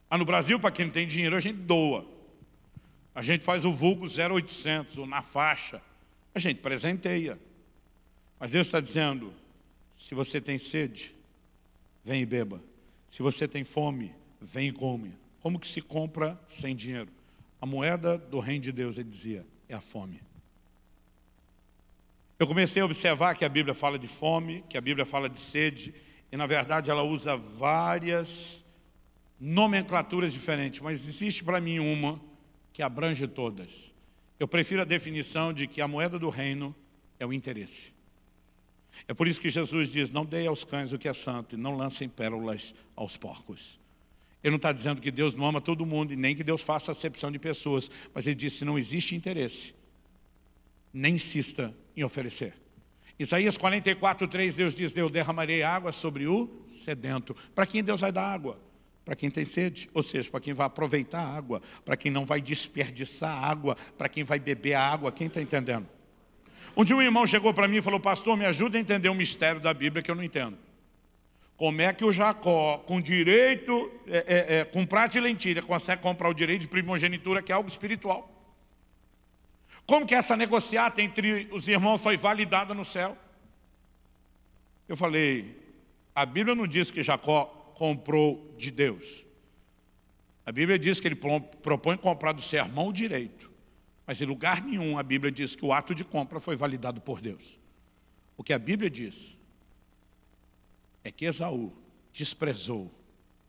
Speaker 1: Ah, no Brasil, para quem não tem dinheiro, a gente doa. A gente faz o vulgo 0800, ou na faixa. A gente presenteia. Mas Deus está dizendo, se você tem sede, vem e beba. Se você tem fome, vem e come. Como que se compra sem dinheiro? A moeda do reino de Deus, ele dizia, é a fome. Eu comecei a observar que a Bíblia fala de fome, que a Bíblia fala de sede, e na verdade ela usa várias nomenclaturas diferentes, mas existe para mim uma que abrange todas. Eu prefiro a definição de que a moeda do reino é o interesse. É por isso que Jesus diz, não dê aos cães o que é santo e não lancem pérolas aos porcos. Ele não está dizendo que Deus não ama todo mundo e nem que Deus faça acepção de pessoas, mas ele diz: se não existe interesse, nem insista em oferecer. Isaías 44, 3, Deus diz, eu derramarei água sobre o sedento. Para quem Deus vai dar água? Para quem tem sede, ou seja, para quem vai aproveitar a água, para quem não vai desperdiçar a água, para quem vai beber a água, quem está entendendo? Um dia um irmão chegou para mim e falou, pastor, me ajuda a entender o mistério da Bíblia que eu não entendo. Como é que o Jacó, com direito, é, é, é, com prata e lentilha, consegue comprar o direito de primogenitura, que é algo espiritual? Como que essa negociata entre os irmãos foi validada no céu? Eu falei, a Bíblia não diz que Jacó comprou de Deus. A Bíblia diz que ele propõe comprar do seu irmão o direito. Mas em lugar nenhum a Bíblia diz que o ato de compra foi validado por Deus. O que a Bíblia diz é que Esaú desprezou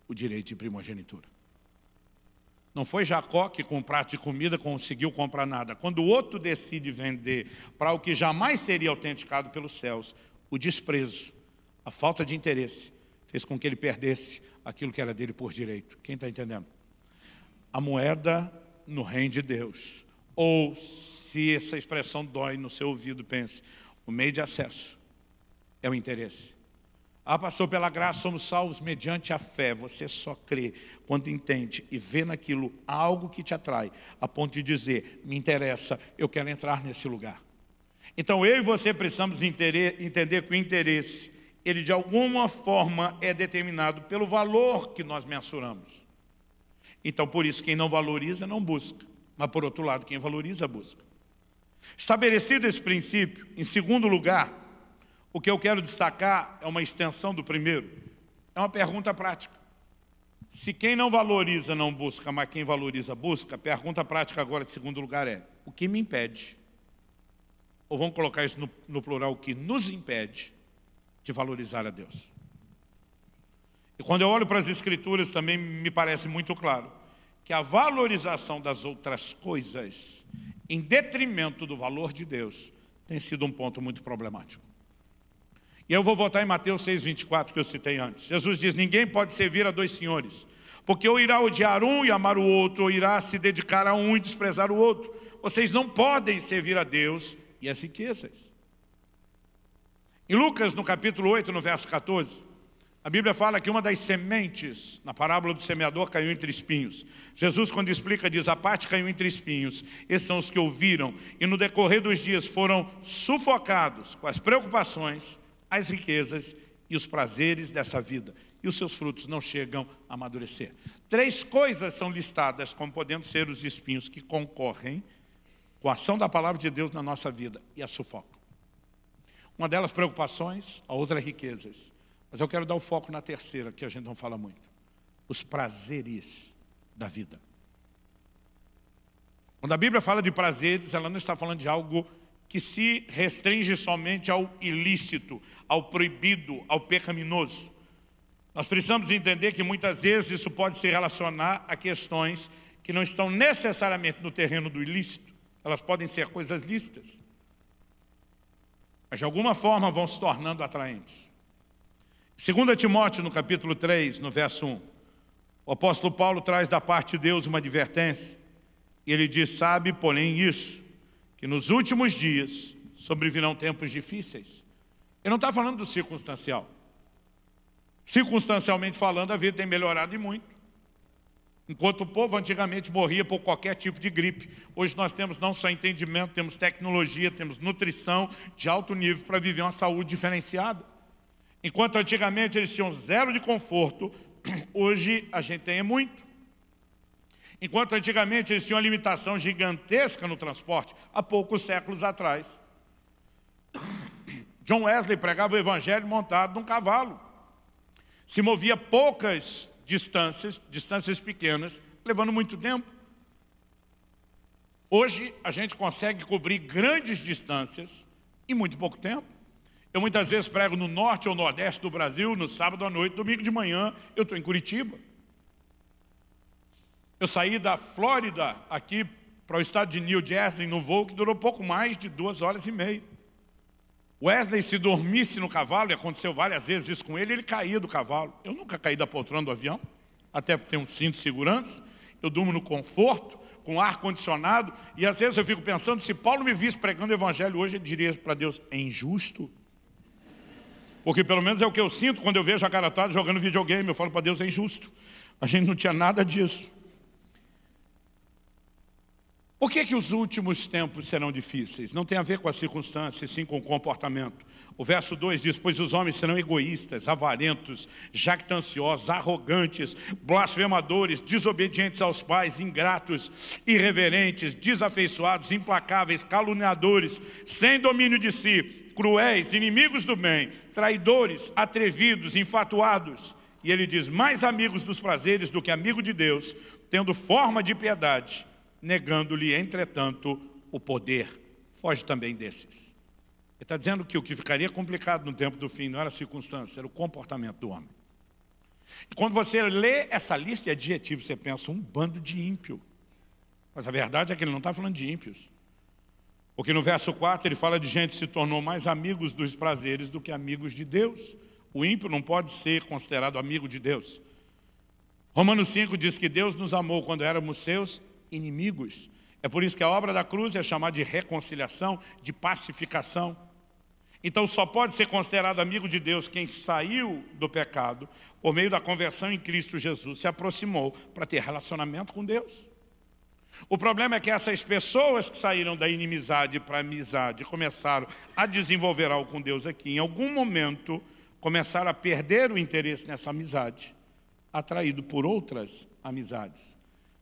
Speaker 1: o direito de primogenitura. Não foi Jacó que com um prato de comida conseguiu comprar nada. Quando o outro decide vender para o que jamais seria autenticado pelos céus, o desprezo, a falta de interesse, fez com que ele perdesse aquilo que era dele por direito. Quem está entendendo? A moeda no reino de Deus. Ou, se essa expressão dói no seu ouvido, pense, o meio de acesso é o interesse. Ah, pastor, pela graça somos salvos mediante a fé. Você só crê quando entende e vê naquilo algo que te atrai, a ponto de dizer: me interessa, eu quero entrar nesse lugar. Então eu e você precisamos entender que o interesse, ele de alguma forma é determinado pelo valor que nós mensuramos. Então por isso, quem não valoriza não busca, mas por outro lado, quem valoriza busca. Estabelecido esse princípio, em segundo lugar, o que eu quero destacar é uma extensão do primeiro. É uma pergunta prática. Se quem não valoriza não busca, mas quem valoriza busca, a pergunta prática agora de segundo lugar é: o que me impede? Ou vamos colocar isso no, no plural, o que nos impede de valorizar a Deus? E quando eu olho para as Escrituras também me parece muito claro que a valorização das outras coisas, em detrimento do valor de Deus, tem sido um ponto muito problemático. E eu vou voltar em Mateus 6, 24, que eu citei antes. Jesus diz, ninguém pode servir a dois senhores, porque ou irá odiar um e amar o outro, ou irá se dedicar a um e desprezar o outro. Vocês não podem servir a Deus e as riquezas. Em Lucas, no capítulo 8, no verso 14, a Bíblia fala que uma das sementes, na parábola do semeador, caiu entre espinhos. Jesus, quando explica, diz, a parte caiu entre espinhos. Esses são os que ouviram e no decorrer dos dias foram sufocados com as preocupações, as riquezas e os prazeres dessa vida, e os seus frutos não chegam a amadurecer. Três coisas são listadas como podendo ser os espinhos que concorrem com a ação da palavra de Deus na nossa vida e a sufocam. Uma delas preocupações, a outra riquezas. Mas eu quero dar o foco na terceira, que a gente não fala muito. Os prazeres da vida. Quando a Bíblia fala de prazeres, ela não está falando de algo que se restringe somente ao ilícito, ao proibido, ao pecaminoso. Nós precisamos entender que muitas vezes isso pode se relacionar a questões que não estão necessariamente no terreno do ilícito, elas podem ser coisas lícitas, mas de alguma forma vão se tornando atraentes. 2 Timóteo, no capítulo 3, no verso 1, o apóstolo Paulo traz da parte de Deus uma advertência, e ele diz, sabe, porém, isso, que nos últimos dias sobrevirão tempos difíceis. Eu não está falando do circunstancial. Circunstancialmente falando, a vida tem melhorado e muito. Enquanto o povo antigamente morria por qualquer tipo de gripe, hoje nós temos não só entendimento, temos tecnologia, temos nutrição de alto nível para viver uma saúde diferenciada. Enquanto antigamente eles tinham zero de conforto, hoje a gente tem é muito. Enquanto antigamente eles tinham uma limitação gigantesca no transporte, há poucos séculos atrás. John Wesley pregava o evangelho montado num cavalo. Se movia poucas distâncias, distâncias pequenas, levando muito tempo. Hoje a gente consegue cobrir grandes distâncias em muito pouco tempo. Eu muitas vezes prego no norte ou nordeste do Brasil, no sábado à noite, domingo de manhã eu estou em Curitiba. Eu saí da Flórida aqui para o estado de New Jersey num voo que durou pouco mais de duas horas e meia. Wesley, se dormisse no cavalo, e aconteceu várias vezes isso com ele, ele caía do cavalo. Eu nunca caí da poltrona do avião, até porque tem um cinto de segurança. Eu durmo no conforto, com ar condicionado, e às vezes eu fico pensando, se Paulo me visse pregando o evangelho hoje, ele diria para Deus, é injusto? Porque pelo menos é o que eu sinto quando eu vejo a cara jogando videogame, eu falo para Deus, é injusto. A gente não tinha nada disso. Por que, que os últimos tempos serão difíceis? Não tem a ver com a circunstância, sim com o comportamento. O verso 2 diz, pois os homens serão egoístas, avarentos, jactanciosos, arrogantes, blasfemadores, desobedientes aos pais, ingratos, irreverentes, desafeiçoados, implacáveis, caluniadores, sem domínio de si, cruéis, inimigos do bem, traidores, atrevidos, infatuados. E ele diz, mais amigos dos prazeres do que amigo de Deus, tendo forma de piedade, negando-lhe, entretanto, o poder. Foge também desses. Ele está dizendo que o que ficaria complicado no tempo do fim não era a circunstância, era o comportamento do homem. E quando você lê essa lista de é adjetivos, você pensa, um bando de ímpio. Mas a verdade é que ele não está falando de ímpios. Porque no verso 4 ele fala de gente que se tornou mais amigos dos prazeres do que amigos de Deus. O ímpio não pode ser considerado amigo de Deus. Romanos 5 diz que Deus nos amou quando éramos seus inimigos. É por isso que a obra da cruz é chamada de reconciliação, de pacificação. Então só pode ser considerado amigo de Deus quem saiu do pecado por meio da conversão em Cristo Jesus, se aproximou para ter relacionamento com Deus. O problema é que essas pessoas que saíram da inimizade para a amizade começaram a desenvolver algo com Deus aqui, em algum momento começaram a perder o interesse nessa amizade, atraído por outras amizades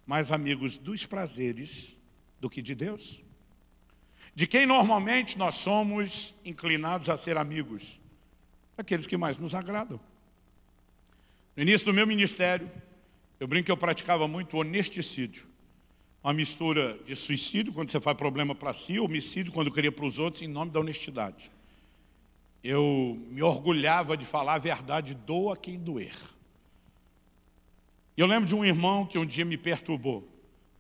Speaker 1: mais amigos dos prazeres do que de Deus. De quem normalmente nós somos inclinados a ser amigos? Aqueles que mais nos agradam. No início do meu ministério, eu brinco que eu praticava muito honesticídio. Uma mistura de suicídio, quando você faz problema para si, homicídio, quando queria para os outros, em nome da honestidade. Eu me orgulhava de falar a verdade, doa quem doer. Eu lembro de um irmão que um dia me perturbou,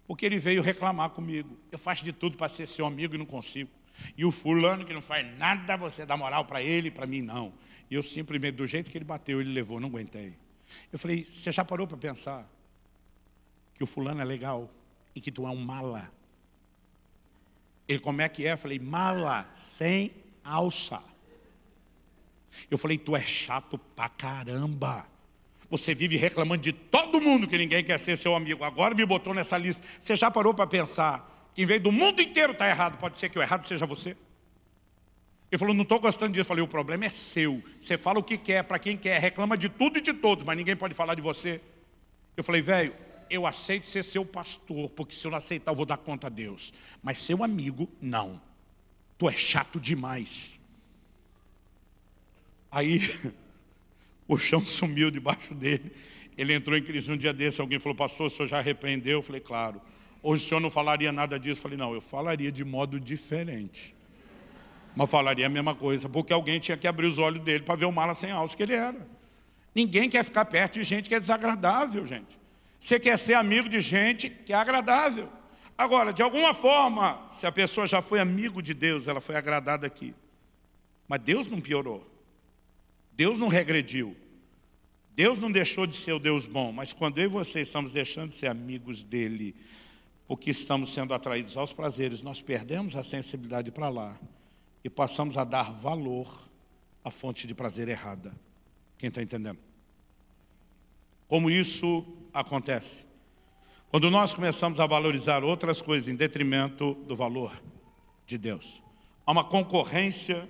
Speaker 1: porque ele veio reclamar comigo. Eu faço de tudo para ser seu amigo e não consigo. E o fulano que não faz nada, você dá moral para ele, para mim não. E eu simplesmente, do jeito que ele bateu, ele levou, não aguentei. Eu falei, você já parou para pensar que o fulano é legal e que tu é um mala? Ele, como é que é? Eu falei, mala, sem alça. Eu falei, tu é chato pra caramba. Você vive reclamando de todo mundo que ninguém quer ser seu amigo. Agora me botou nessa lista. Você já parou para pensar que em vez do mundo inteiro está errado, pode ser que o errado seja você? Ele falou, não estou gostando disso. Eu falei, o problema é seu. Você fala o que quer, para quem quer, reclama de tudo e de todos, mas ninguém pode falar de você. Eu falei, velho, eu aceito ser seu pastor, porque se eu não aceitar, eu vou dar conta a Deus. Mas seu amigo, não. Tu é chato demais. Aí O chão sumiu debaixo dele. Ele entrou em crise um dia desse. Alguém falou, pastor, o senhor já arrependeu? Eu falei, claro. Hoje o senhor não falaria nada disso. Eu falei, não, eu falaria de modo diferente. Mas falaria a mesma coisa, porque alguém tinha que abrir os olhos dele para ver o mala sem alça que ele era. Ninguém quer ficar perto de gente que é desagradável, gente. Você quer ser amigo de gente que é agradável. Agora, de alguma forma, se a pessoa já foi amigo de Deus, ela foi agradada aqui. Mas Deus não piorou. Deus não regrediu. Deus não deixou de ser o Deus bom, mas quando eu e você estamos deixando de ser amigos dele, porque estamos sendo atraídos aos prazeres, nós perdemos a sensibilidade para lá e passamos a dar valor à fonte de prazer errada. Quem está entendendo? Como isso acontece? Quando nós começamos a valorizar outras coisas em detrimento do valor de Deus, há uma concorrência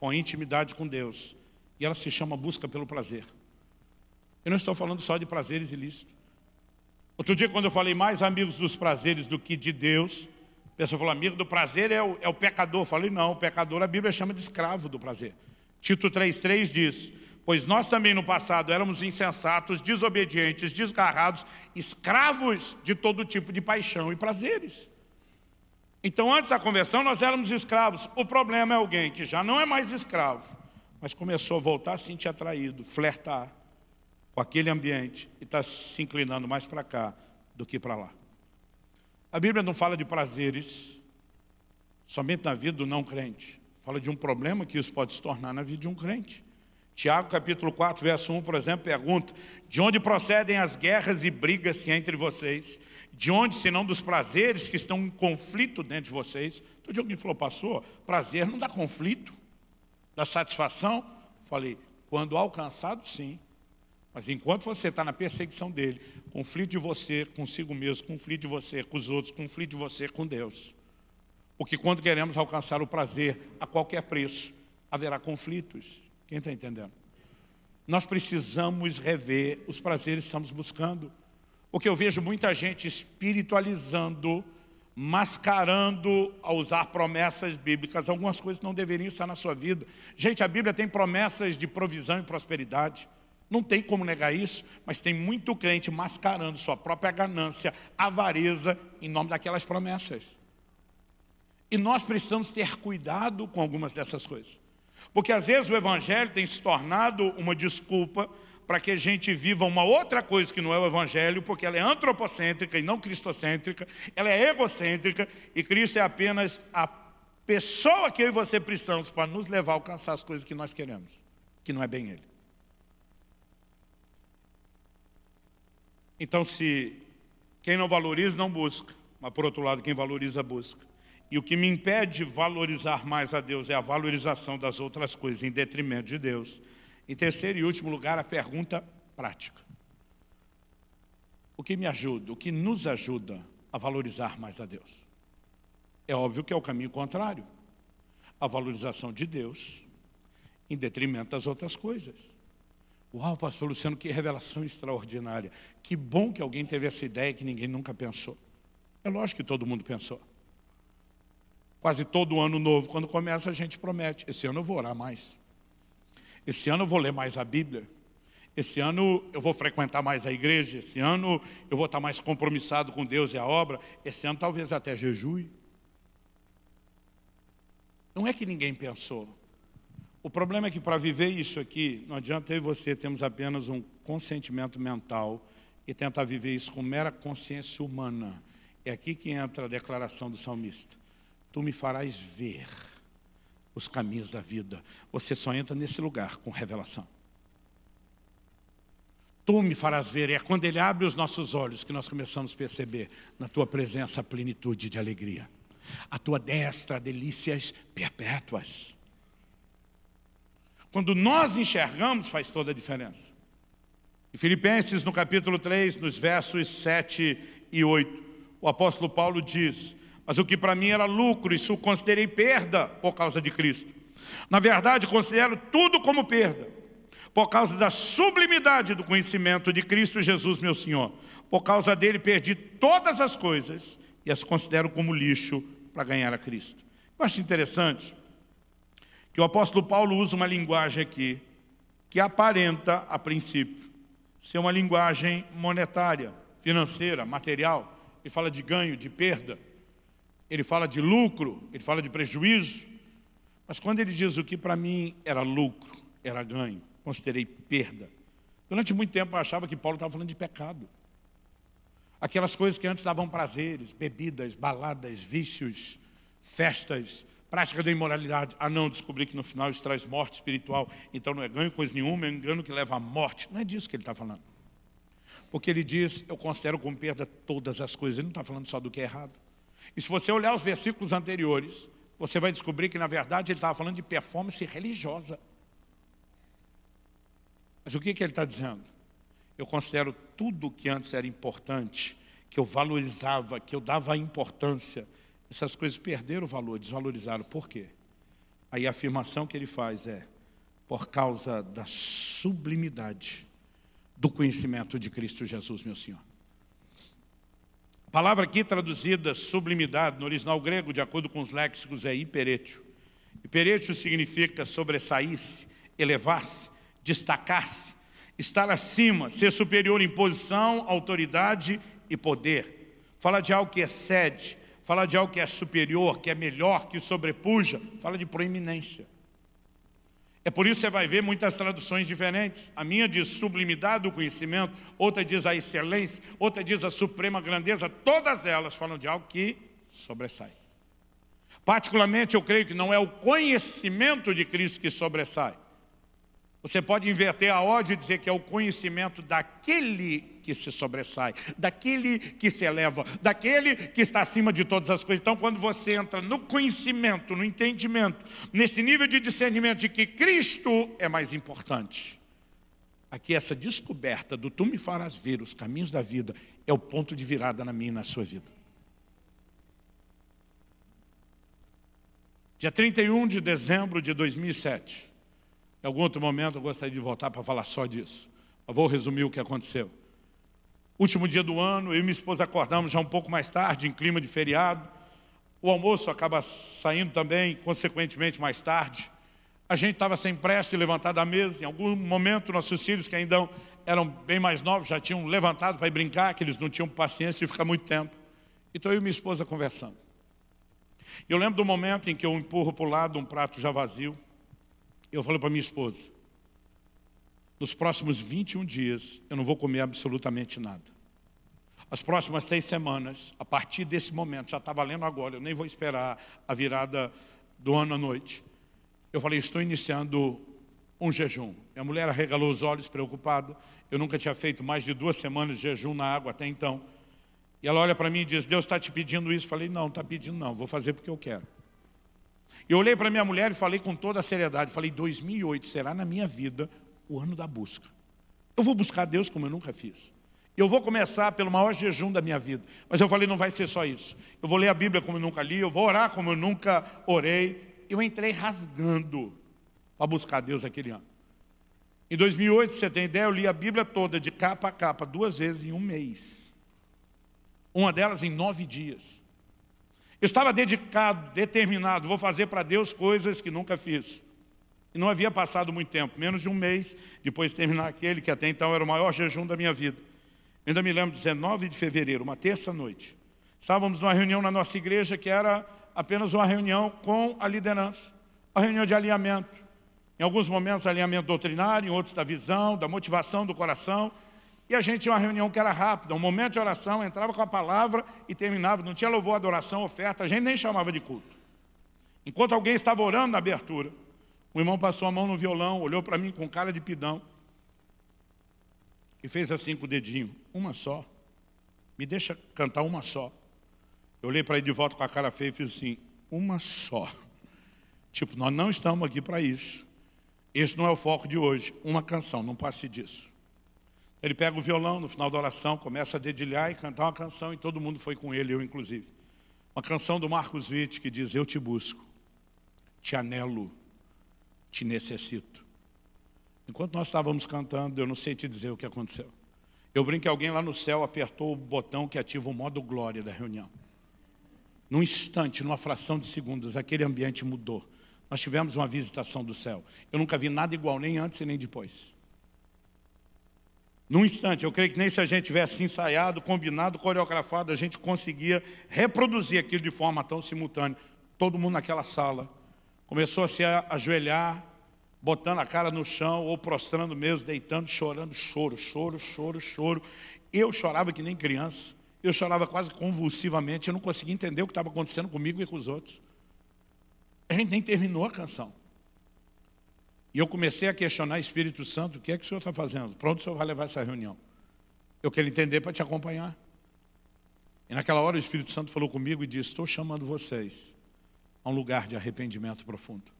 Speaker 1: com a intimidade com Deus. E ela se chama busca pelo prazer. Eu não estou falando só de prazeres ilícitos. Outro dia, quando eu falei mais amigos dos prazeres do que de Deus, a pessoa falou, amigo do prazer é o, é o pecador. Eu falei, não, o pecador a Bíblia chama de escravo do prazer. Tito 3,3 diz, pois nós também no passado éramos insensatos, desobedientes, desgarrados, escravos de todo tipo de paixão e prazeres. Então, antes da conversão, nós éramos escravos. O problema é alguém que já não é mais escravo, mas começou a voltar a se sentir atraído, flertar com aquele ambiente e está se inclinando mais para cá do que para lá. A Bíblia não fala de prazeres somente na vida do não crente. Fala de um problema que isso pode se tornar na vida de um crente. Tiago capítulo 4, verso 1, por exemplo, pergunta: De onde procedem as guerras e brigas que entre vocês? De onde, senão dos prazeres que estão em conflito dentro de vocês? Todo dia alguém falou, passou, prazer não dá conflito da satisfação? Falei, quando alcançado, sim. Mas enquanto você está na perseguição dele, conflito de você consigo mesmo, conflito de você com os outros, conflito de você com Deus. Porque quando queremos alcançar o prazer a qualquer preço, haverá conflitos. Quem está entendendo? Nós precisamos rever os prazeres que estamos buscando. Porque eu vejo muita gente espiritualizando mascarando a usar promessas bíblicas. Algumas coisas não deveriam estar na sua vida. Gente, a Bíblia tem promessas de provisão e prosperidade. Não tem como negar isso, mas tem muito crente mascarando sua própria ganância, avareza, em nome daquelas promessas. E nós precisamos ter cuidado com algumas dessas coisas. Porque às vezes o Evangelho tem se tornado uma desculpa para que a gente viva uma outra coisa que não é o Evangelho, porque ela é antropocêntrica e não cristocêntrica, ela é egocêntrica e Cristo é apenas a pessoa que eu e você precisamos para nos levar a alcançar as coisas que nós queremos, que não é bem Ele. Então, se quem não valoriza, não busca, mas por outro lado, quem valoriza, busca. E o que me impede de valorizar mais a Deus é a valorização das outras coisas em detrimento de Deus. Em terceiro e último lugar, a pergunta prática. O que me ajuda, o que nos ajuda a valorizar mais a Deus? É óbvio que é o caminho contrário. A valorização de Deus em detrimento das outras coisas. Uau, pastor Luciano, que revelação extraordinária. Que bom que alguém teve essa ideia que ninguém nunca pensou. É lógico que todo mundo pensou. Quase todo ano novo, quando começa, a gente promete: esse ano eu vou orar mais. Esse ano eu vou ler mais a Bíblia. Esse ano eu vou frequentar mais a igreja. Esse ano eu vou estar mais compromissado com Deus e a obra. Esse ano talvez até jejue. Não é que ninguém pensou. O problema é que para viver isso aqui, não adianta eu e você termos apenas um consentimento mental e tentar viver isso com mera consciência humana. É aqui que entra a declaração do salmista: Tu me farás ver os caminhos da vida. Você só entra nesse lugar com revelação. Tu me farás ver, é quando Ele abre os nossos olhos que nós começamos a perceber na Tua presença a plenitude de alegria, a Tua destra, delícias perpétuas. Quando nós enxergamos, faz toda a diferença. Em Filipenses, no capítulo 3, nos versos 7 e 8, o apóstolo Paulo diz: mas o que para mim era lucro, isso eu considerei perda por causa de Cristo. Na verdade, considero tudo como perda, por causa da sublimidade do conhecimento de Cristo Jesus, meu Senhor. Por causa dele, perdi todas as coisas e as considero como lixo para ganhar a Cristo. Eu acho interessante que o apóstolo Paulo usa uma linguagem aqui que aparenta, a princípio, ser uma linguagem monetária, financeira, material. Ele fala de ganho, de perda ele fala de lucro, ele fala de prejuízo, mas quando ele diz o que para mim era lucro, era ganho, considerei perda. Durante muito tempo eu achava que Paulo estava falando de pecado. Aquelas coisas que antes davam prazeres, bebidas, baladas, vícios, festas, prática da imoralidade. Ah, não, descobri que no final isso traz morte espiritual. Então não é ganho coisa nenhuma, é um engano que leva à morte. Não é disso que ele está falando. Porque ele diz, eu considero como perda todas as coisas. Ele não está falando só do que é errado. E se você olhar os versículos anteriores, você vai descobrir que, na verdade, ele estava falando de performance religiosa. Mas o que, que ele está dizendo? Eu considero tudo que antes era importante, que eu valorizava, que eu dava importância, essas coisas perderam o valor, desvalorizaram. Por quê? Aí a afirmação que ele faz é: por causa da sublimidade do conhecimento de Cristo Jesus, meu Senhor palavra aqui traduzida sublimidade no original grego, de acordo com os léxicos, é hiperétio. Hiperétio significa sobressair-se, elevar-se, destacar-se, estar acima, ser superior em posição, autoridade e poder. Fala de algo que excede, fala de algo que é superior, que é melhor, que sobrepuja, fala de proeminência. É por isso que você vai ver muitas traduções diferentes. A minha diz sublimidade do conhecimento, outra diz a excelência, outra diz a suprema grandeza. Todas elas falam de algo que sobressai. Particularmente, eu creio que não é o conhecimento de Cristo que sobressai. Você pode inverter a ordem e dizer que é o conhecimento daquele que se sobressai, daquele que se eleva, daquele que está acima de todas as coisas. Então, quando você entra no conhecimento, no entendimento, nesse nível de discernimento de que Cristo é mais importante, aqui essa descoberta do tu me farás ver os caminhos da vida é o ponto de virada na minha e na sua vida. Dia 31 de dezembro de 2007. Em algum outro momento eu gostaria de voltar para falar só disso. Mas vou resumir o que aconteceu. Último dia do ano, eu e minha esposa acordamos já um pouco mais tarde, em clima de feriado. O almoço acaba saindo também, consequentemente, mais tarde. A gente estava sem pressa de levantar da mesa. Em algum momento, nossos filhos, que ainda eram bem mais novos, já tinham levantado para ir brincar, que eles não tinham paciência de ficar muito tempo. Então eu e minha esposa conversando. Eu lembro do momento em que eu empurro para o lado um prato já vazio. Eu falo para minha esposa: nos próximos 21 dias, eu não vou comer absolutamente nada. As próximas três semanas, a partir desse momento, já está valendo agora, eu nem vou esperar a virada do ano à noite. Eu falei, estou iniciando um jejum. Minha mulher arregalou os olhos, preocupada. Eu nunca tinha feito mais de duas semanas de jejum na água até então. E ela olha para mim e diz, Deus está te pedindo isso. Eu falei, não, está pedindo não, vou fazer porque eu quero. Eu olhei para minha mulher e falei com toda a seriedade, falei, 2008 será na minha vida o ano da busca. Eu vou buscar Deus como eu nunca fiz. Eu vou começar pelo maior jejum da minha vida. Mas eu falei, não vai ser só isso. Eu vou ler a Bíblia como eu nunca li, eu vou orar como eu nunca orei. Eu entrei rasgando para buscar Deus aquele ano. Em 2008, você tem ideia, eu li a Bíblia toda, de capa a capa, duas vezes em um mês. Uma delas em nove dias. Eu estava dedicado, determinado, vou fazer para Deus coisas que nunca fiz. E não havia passado muito tempo, menos de um mês, depois de terminar aquele que até então era o maior jejum da minha vida. ainda me lembro, 19 de fevereiro, uma terça-noite. Estávamos numa reunião na nossa igreja que era apenas uma reunião com a liderança, uma reunião de alinhamento. Em alguns momentos, alinhamento doutrinário, em outros, da visão, da motivação do coração. E a gente tinha uma reunião que era rápida, um momento de oração, entrava com a palavra e terminava. Não tinha louvor, adoração, oferta, a gente nem chamava de culto. Enquanto alguém estava orando na abertura, o irmão passou a mão no violão, olhou para mim com cara de pidão e fez assim com o dedinho: Uma só. Me deixa cantar uma só. Eu olhei para ele de volta com a cara feia e fiz assim: Uma só. Tipo, nós não estamos aqui para isso. Esse não é o foco de hoje. Uma canção, não passe disso. Ele pega o violão no final da oração, começa a dedilhar e cantar uma canção, e todo mundo foi com ele, eu inclusive. Uma canção do Marcos Witt que diz: Eu te busco, te anelo te necessito. Enquanto nós estávamos cantando, eu não sei te dizer o que aconteceu. Eu brinco que alguém lá no céu apertou o botão que ativa o modo glória da reunião. Num instante, numa fração de segundos, aquele ambiente mudou. Nós tivemos uma visitação do céu. Eu nunca vi nada igual, nem antes e nem depois. Num instante, eu creio que nem se a gente tivesse ensaiado, combinado, coreografado, a gente conseguia reproduzir aquilo de forma tão simultânea. Todo mundo naquela sala, Começou a se ajoelhar, botando a cara no chão, ou prostrando mesmo, deitando, chorando, choro, choro, choro, choro. Eu chorava que nem criança, eu chorava quase convulsivamente, eu não conseguia entender o que estava acontecendo comigo e com os outros. A gente nem terminou a canção. E eu comecei a questionar Espírito Santo, o que é que o senhor está fazendo? Pronto, o senhor vai levar essa reunião. Eu quero entender para te acompanhar. E naquela hora o Espírito Santo falou comigo e disse, estou chamando vocês a um lugar de arrependimento profundo.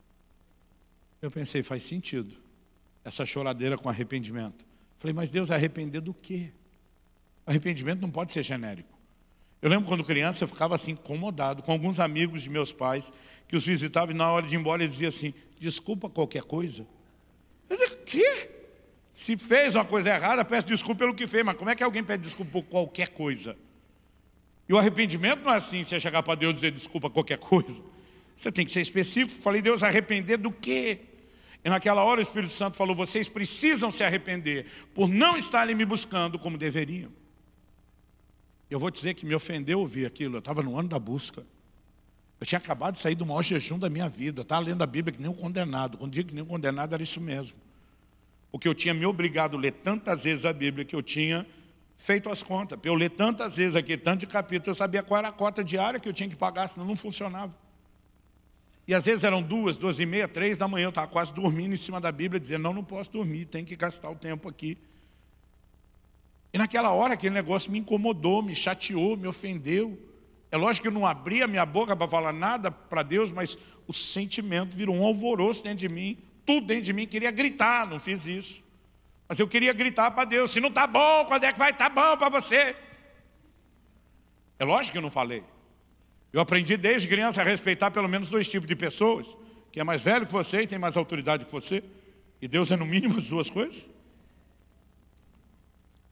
Speaker 1: Eu pensei, faz sentido essa choradeira com arrependimento. Falei, mas Deus, arrepender do quê? Arrependimento não pode ser genérico. Eu lembro quando criança eu ficava assim incomodado com alguns amigos de meus pais que os visitavam e na hora de ir embora eles diziam assim: desculpa qualquer coisa. Eu dizia, quê? Se fez uma coisa errada, peço desculpa pelo que fez, mas como é que alguém pede desculpa por qualquer coisa? E o arrependimento não é assim, você chegar para Deus e dizer desculpa qualquer coisa. Você tem que ser específico. Falei, Deus, arrepender do quê? E naquela hora o Espírito Santo falou: vocês precisam se arrepender por não estarem me buscando como deveriam. Eu vou dizer que me ofendeu ouvir aquilo. Eu estava no ano da busca. Eu tinha acabado de sair do maior jejum da minha vida. Eu estava lendo a Bíblia que nem um condenado. Quando digo que nem um condenado, era isso mesmo. Porque eu tinha me obrigado a ler tantas vezes a Bíblia que eu tinha feito as contas. Para eu ler tantas vezes aqui, tanto de capítulo, eu sabia qual era a cota diária que eu tinha que pagar, senão não funcionava. E às vezes eram duas, duas e meia, três da manhã, eu estava quase dormindo em cima da Bíblia, dizendo, não, não posso dormir, tenho que gastar o tempo aqui. E naquela hora aquele negócio me incomodou, me chateou, me ofendeu. É lógico que eu não abri a minha boca para falar nada para Deus, mas o sentimento virou um alvoroço dentro de mim, tudo dentro de mim, queria gritar, não fiz isso. Mas eu queria gritar para Deus, se não está bom, quando é que vai estar tá bom para você? É lógico que eu não falei. Eu aprendi desde criança a respeitar pelo menos dois tipos de pessoas, que é mais velho que você e tem mais autoridade que você, e Deus é no mínimo as duas coisas.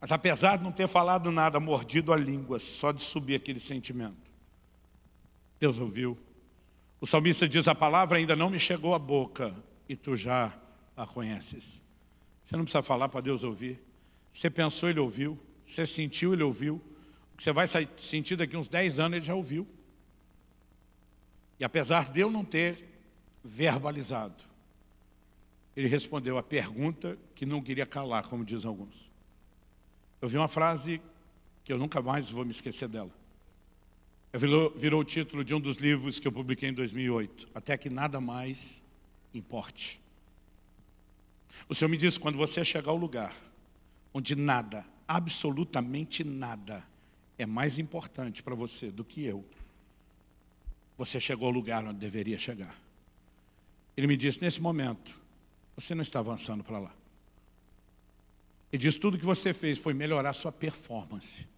Speaker 1: Mas apesar de não ter falado nada, mordido a língua, só de subir aquele sentimento, Deus ouviu. O salmista diz: A palavra ainda não me chegou à boca e tu já a conheces. Você não precisa falar para Deus ouvir. Você pensou, ele ouviu. Você sentiu, ele ouviu. O que você vai sentir daqui uns 10 anos, ele já ouviu. E apesar de eu não ter verbalizado, ele respondeu a pergunta que não queria calar, como dizem alguns. Eu vi uma frase que eu nunca mais vou me esquecer dela. É, virou, virou o título de um dos livros que eu publiquei em 2008, Até que Nada Mais Importe. O Senhor me disse, quando você chegar ao lugar onde nada, absolutamente nada, é mais importante para você do que eu, você chegou ao lugar onde deveria chegar. Ele me disse: nesse momento, você não está avançando para lá. Ele disse: tudo que você fez foi melhorar sua performance.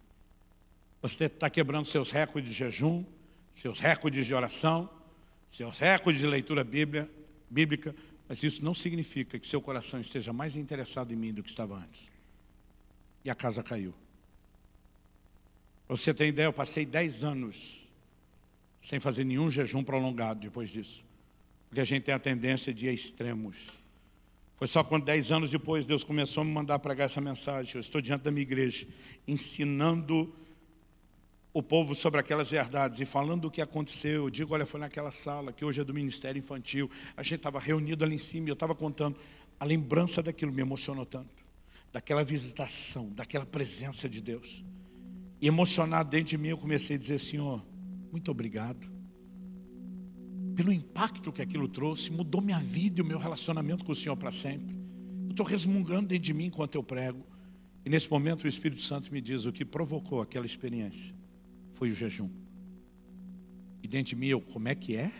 Speaker 1: Você está quebrando seus recordes de jejum, seus recordes de oração, seus recordes de leitura bíblia, bíblica, mas isso não significa que seu coração esteja mais interessado em mim do que estava antes. E a casa caiu. você tem ideia, eu passei 10 anos sem fazer nenhum jejum prolongado depois disso. Porque a gente tem a tendência de extremos. Foi só quando, dez anos depois, Deus começou a me mandar pregar essa mensagem. Eu estou diante da minha igreja, ensinando o povo sobre aquelas verdades e falando o que aconteceu. Eu digo, olha, foi naquela sala que hoje é do Ministério Infantil. A gente estava reunido ali em cima e eu estava contando. A lembrança daquilo me emocionou tanto. Daquela visitação, daquela presença de Deus. E emocionado dentro de mim, eu comecei a dizer, Senhor, muito obrigado. Pelo impacto que aquilo trouxe, mudou minha vida e o meu relacionamento com o Senhor para sempre. Eu estou resmungando dentro de mim enquanto eu prego. E nesse momento o Espírito Santo me diz: o que provocou aquela experiência foi o jejum. E dentro de mim eu, como é que é?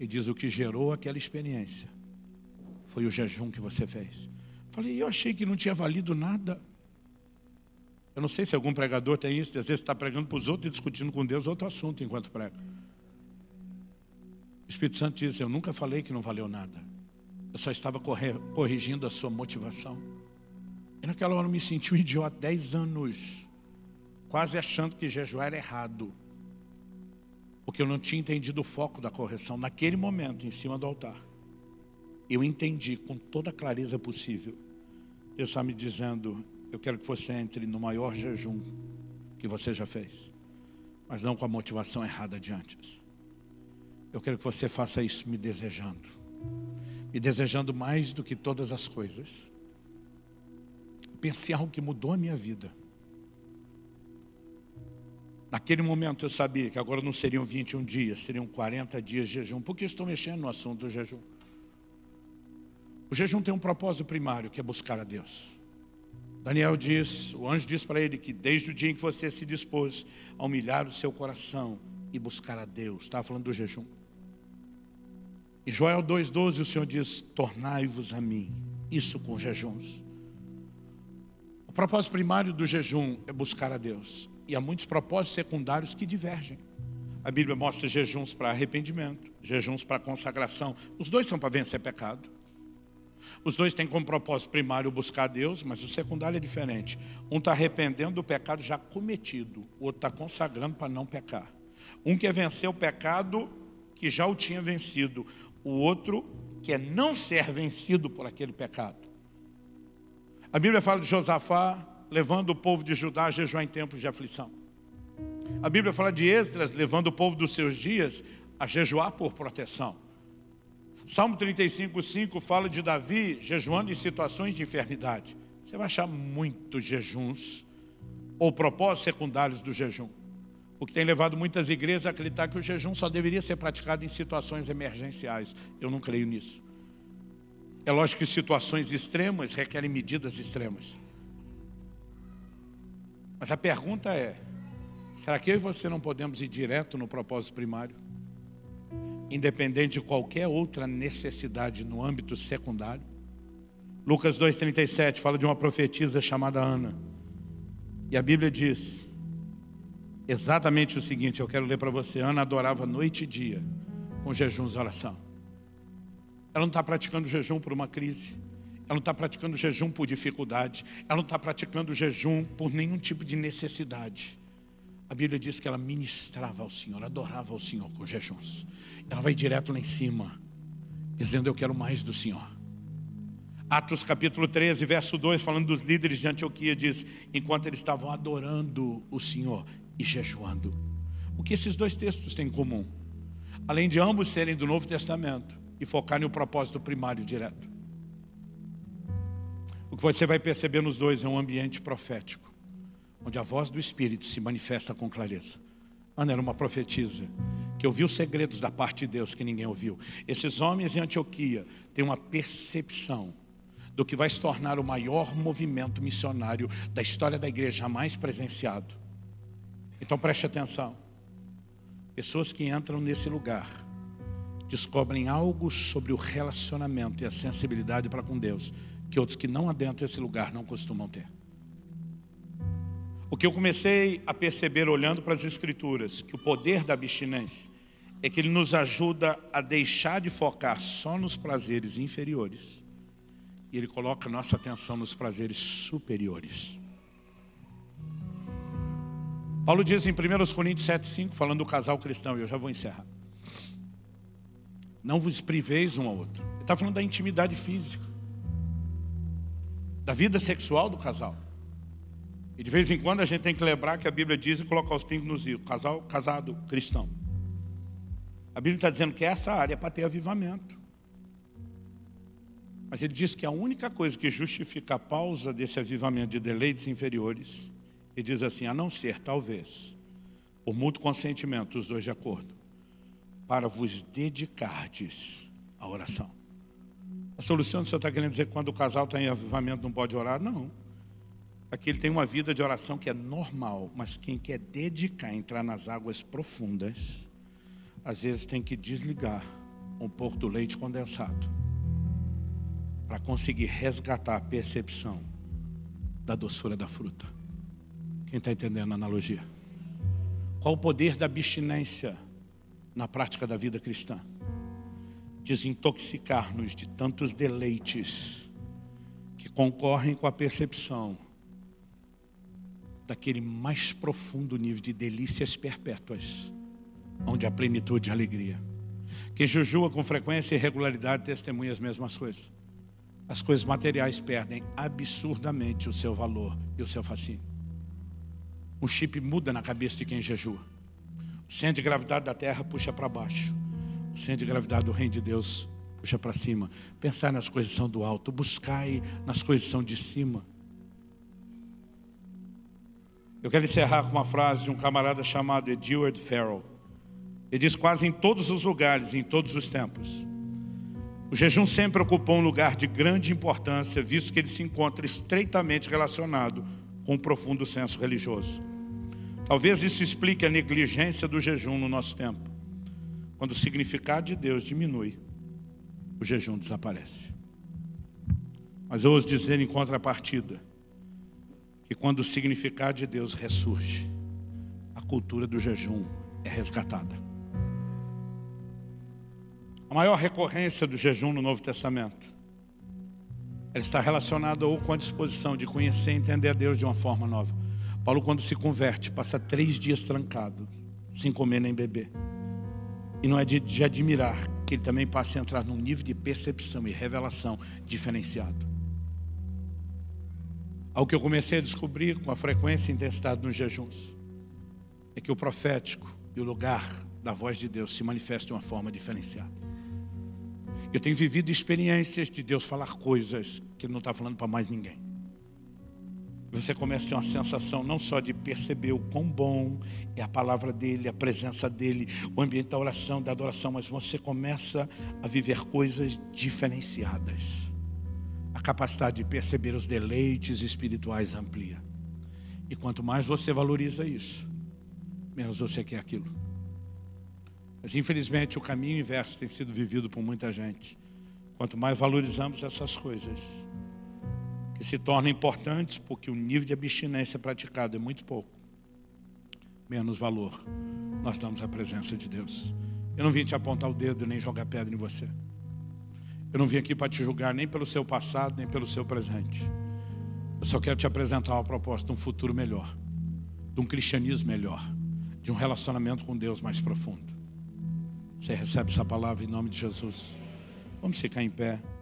Speaker 1: E diz: o que gerou aquela experiência foi o jejum que você fez. Falei: eu achei que não tinha valido nada. Eu não sei se algum pregador tem isso, às vezes está pregando para os outros e discutindo com Deus outro assunto enquanto prega. O Espírito Santo diz: Eu nunca falei que não valeu nada. Eu só estava corrigindo a sua motivação. E naquela hora eu me senti um idiota, dez anos, quase achando que jejuar era errado. Porque eu não tinha entendido o foco da correção. Naquele momento, em cima do altar, eu entendi com toda a clareza possível. Deus está me dizendo: eu quero que você entre no maior jejum que você já fez, mas não com a motivação errada de antes. Eu quero que você faça isso me desejando, me desejando mais do que todas as coisas. Pense em algo que mudou a minha vida. Naquele momento eu sabia que agora não seriam 21 dias, seriam 40 dias de jejum. Por que estou mexendo no assunto do jejum? O jejum tem um propósito primário, que é buscar a Deus. Daniel diz, o anjo diz para ele que desde o dia em que você se dispôs a humilhar o seu coração e buscar a Deus, estava falando do jejum. Em Joel 2,12 o Senhor diz: Tornai-vos a mim, isso com jejuns. O propósito primário do jejum é buscar a Deus, e há muitos propósitos secundários que divergem. A Bíblia mostra jejuns para arrependimento, jejuns para consagração, os dois são para vencer pecado. Os dois têm como propósito primário buscar Deus, mas o secundário é diferente. Um está arrependendo do pecado já cometido, o outro está consagrando para não pecar. Um quer vencer o pecado que já o tinha vencido, o outro quer não ser vencido por aquele pecado. A Bíblia fala de Josafá levando o povo de Judá a jejuar em tempos de aflição. A Bíblia fala de Esdras levando o povo dos seus dias a jejuar por proteção. Salmo 35, 5 fala de Davi jejuando em situações de enfermidade. Você vai achar muitos jejuns ou propósitos secundários do jejum. O que tem levado muitas igrejas a acreditar que o jejum só deveria ser praticado em situações emergenciais. Eu não creio nisso. É lógico que situações extremas requerem medidas extremas. Mas a pergunta é: será que eu e você não podemos ir direto no propósito primário? independente de qualquer outra necessidade no âmbito secundário. Lucas 2,37 fala de uma profetisa chamada Ana. E a Bíblia diz exatamente o seguinte: eu quero ler para você. Ana adorava noite e dia com jejuns e oração. Ela não está praticando jejum por uma crise. Ela não está praticando jejum por dificuldade. Ela não está praticando jejum por nenhum tipo de necessidade. A Bíblia diz que ela ministrava ao Senhor, adorava ao Senhor com jejuns. Ela vai direto lá em cima, dizendo: Eu quero mais do Senhor. Atos capítulo 13, verso 2, falando dos líderes de Antioquia, diz: Enquanto eles estavam adorando o Senhor e jejuando. O que esses dois textos têm em comum? Além de ambos serem do Novo Testamento e focarem o propósito primário direto. O que você vai perceber nos dois é um ambiente profético onde a voz do Espírito se manifesta com clareza. Ana era uma profetisa que ouviu segredos da parte de Deus que ninguém ouviu. Esses homens em Antioquia têm uma percepção do que vai se tornar o maior movimento missionário da história da igreja jamais presenciado. Então preste atenção. Pessoas que entram nesse lugar descobrem algo sobre o relacionamento e a sensibilidade para com Deus que outros que não adentram esse lugar não costumam ter. O que eu comecei a perceber olhando para as Escrituras, que o poder da abstinência é que ele nos ajuda a deixar de focar só nos prazeres inferiores e ele coloca nossa atenção nos prazeres superiores. Paulo diz em 1 Coríntios 7,5, falando do casal cristão, e eu já vou encerrar. Não vos priveis um ao outro. Ele está falando da intimidade física, da vida sexual do casal. E de vez em quando a gente tem que lembrar que a Bíblia diz e colocar os pingos nos rios. Casal, casado, cristão. A Bíblia está dizendo que essa área é para ter avivamento. Mas ele diz que a única coisa que justifica a pausa desse avivamento de deleites inferiores, ele diz assim, a não ser, talvez, por muito consentimento, os dois de acordo, para vos dedicardes à oração. A solução do senhor está querendo dizer que quando o casal está em avivamento não pode orar? Não. Aqui ele tem uma vida de oração que é normal, mas quem quer dedicar, entrar nas águas profundas, às vezes tem que desligar um pouco do leite condensado para conseguir resgatar a percepção da doçura da fruta. Quem está entendendo a analogia? Qual o poder da abstinência na prática da vida cristã? Desintoxicar-nos de tantos deleites que concorrem com a percepção daquele mais profundo nível de delícias perpétuas, onde há plenitude e alegria. Quem jejua com frequência e regularidade testemunha as mesmas coisas. As coisas materiais perdem absurdamente o seu valor e o seu fascínio. O chip muda na cabeça de quem jejua. O centro de gravidade da terra puxa para baixo. O centro de gravidade do reino de Deus puxa para cima. Pensar nas coisas que são do alto, buscai nas coisas que são de cima. Eu quero encerrar com uma frase de um camarada chamado Edward Farrell. Ele diz: quase em todos os lugares, em todos os tempos, o jejum sempre ocupou um lugar de grande importância, visto que ele se encontra estreitamente relacionado com um profundo senso religioso. Talvez isso explique a negligência do jejum no nosso tempo. Quando o significado de Deus diminui, o jejum desaparece. Mas eu ouso dizer em contrapartida, que quando o significado de Deus ressurge, a cultura do jejum é resgatada. A maior recorrência do jejum no Novo Testamento, ela está relacionada ou com a disposição de conhecer e entender a Deus de uma forma nova. Paulo, quando se converte, passa três dias trancado, sem comer nem beber. E não é de, de admirar que ele também passe a entrar num nível de percepção e revelação diferenciado. Ao que eu comecei a descobrir com a frequência e intensidade nos jejuns, é que o profético e o lugar da voz de Deus se manifesta de uma forma diferenciada. Eu tenho vivido experiências de Deus falar coisas que Ele não está falando para mais ninguém. Você começa a ter uma sensação não só de perceber o quão bom é a palavra dele, a presença dele, o ambiente da oração, da adoração, mas você começa a viver coisas diferenciadas capacidade de perceber os deleites espirituais amplia. E quanto mais você valoriza isso, menos você quer aquilo. Mas infelizmente o caminho inverso tem sido vivido por muita gente. Quanto mais valorizamos essas coisas, que se tornam importantes porque o nível de abstinência praticado é muito pouco, menos valor nós damos à presença de Deus. Eu não vim te apontar o dedo nem jogar pedra em você. Eu não vim aqui para te julgar nem pelo seu passado, nem pelo seu presente. Eu só quero te apresentar uma proposta de um futuro melhor, de um cristianismo melhor, de um relacionamento com Deus mais profundo. Você recebe essa palavra em nome de Jesus? Vamos ficar em pé.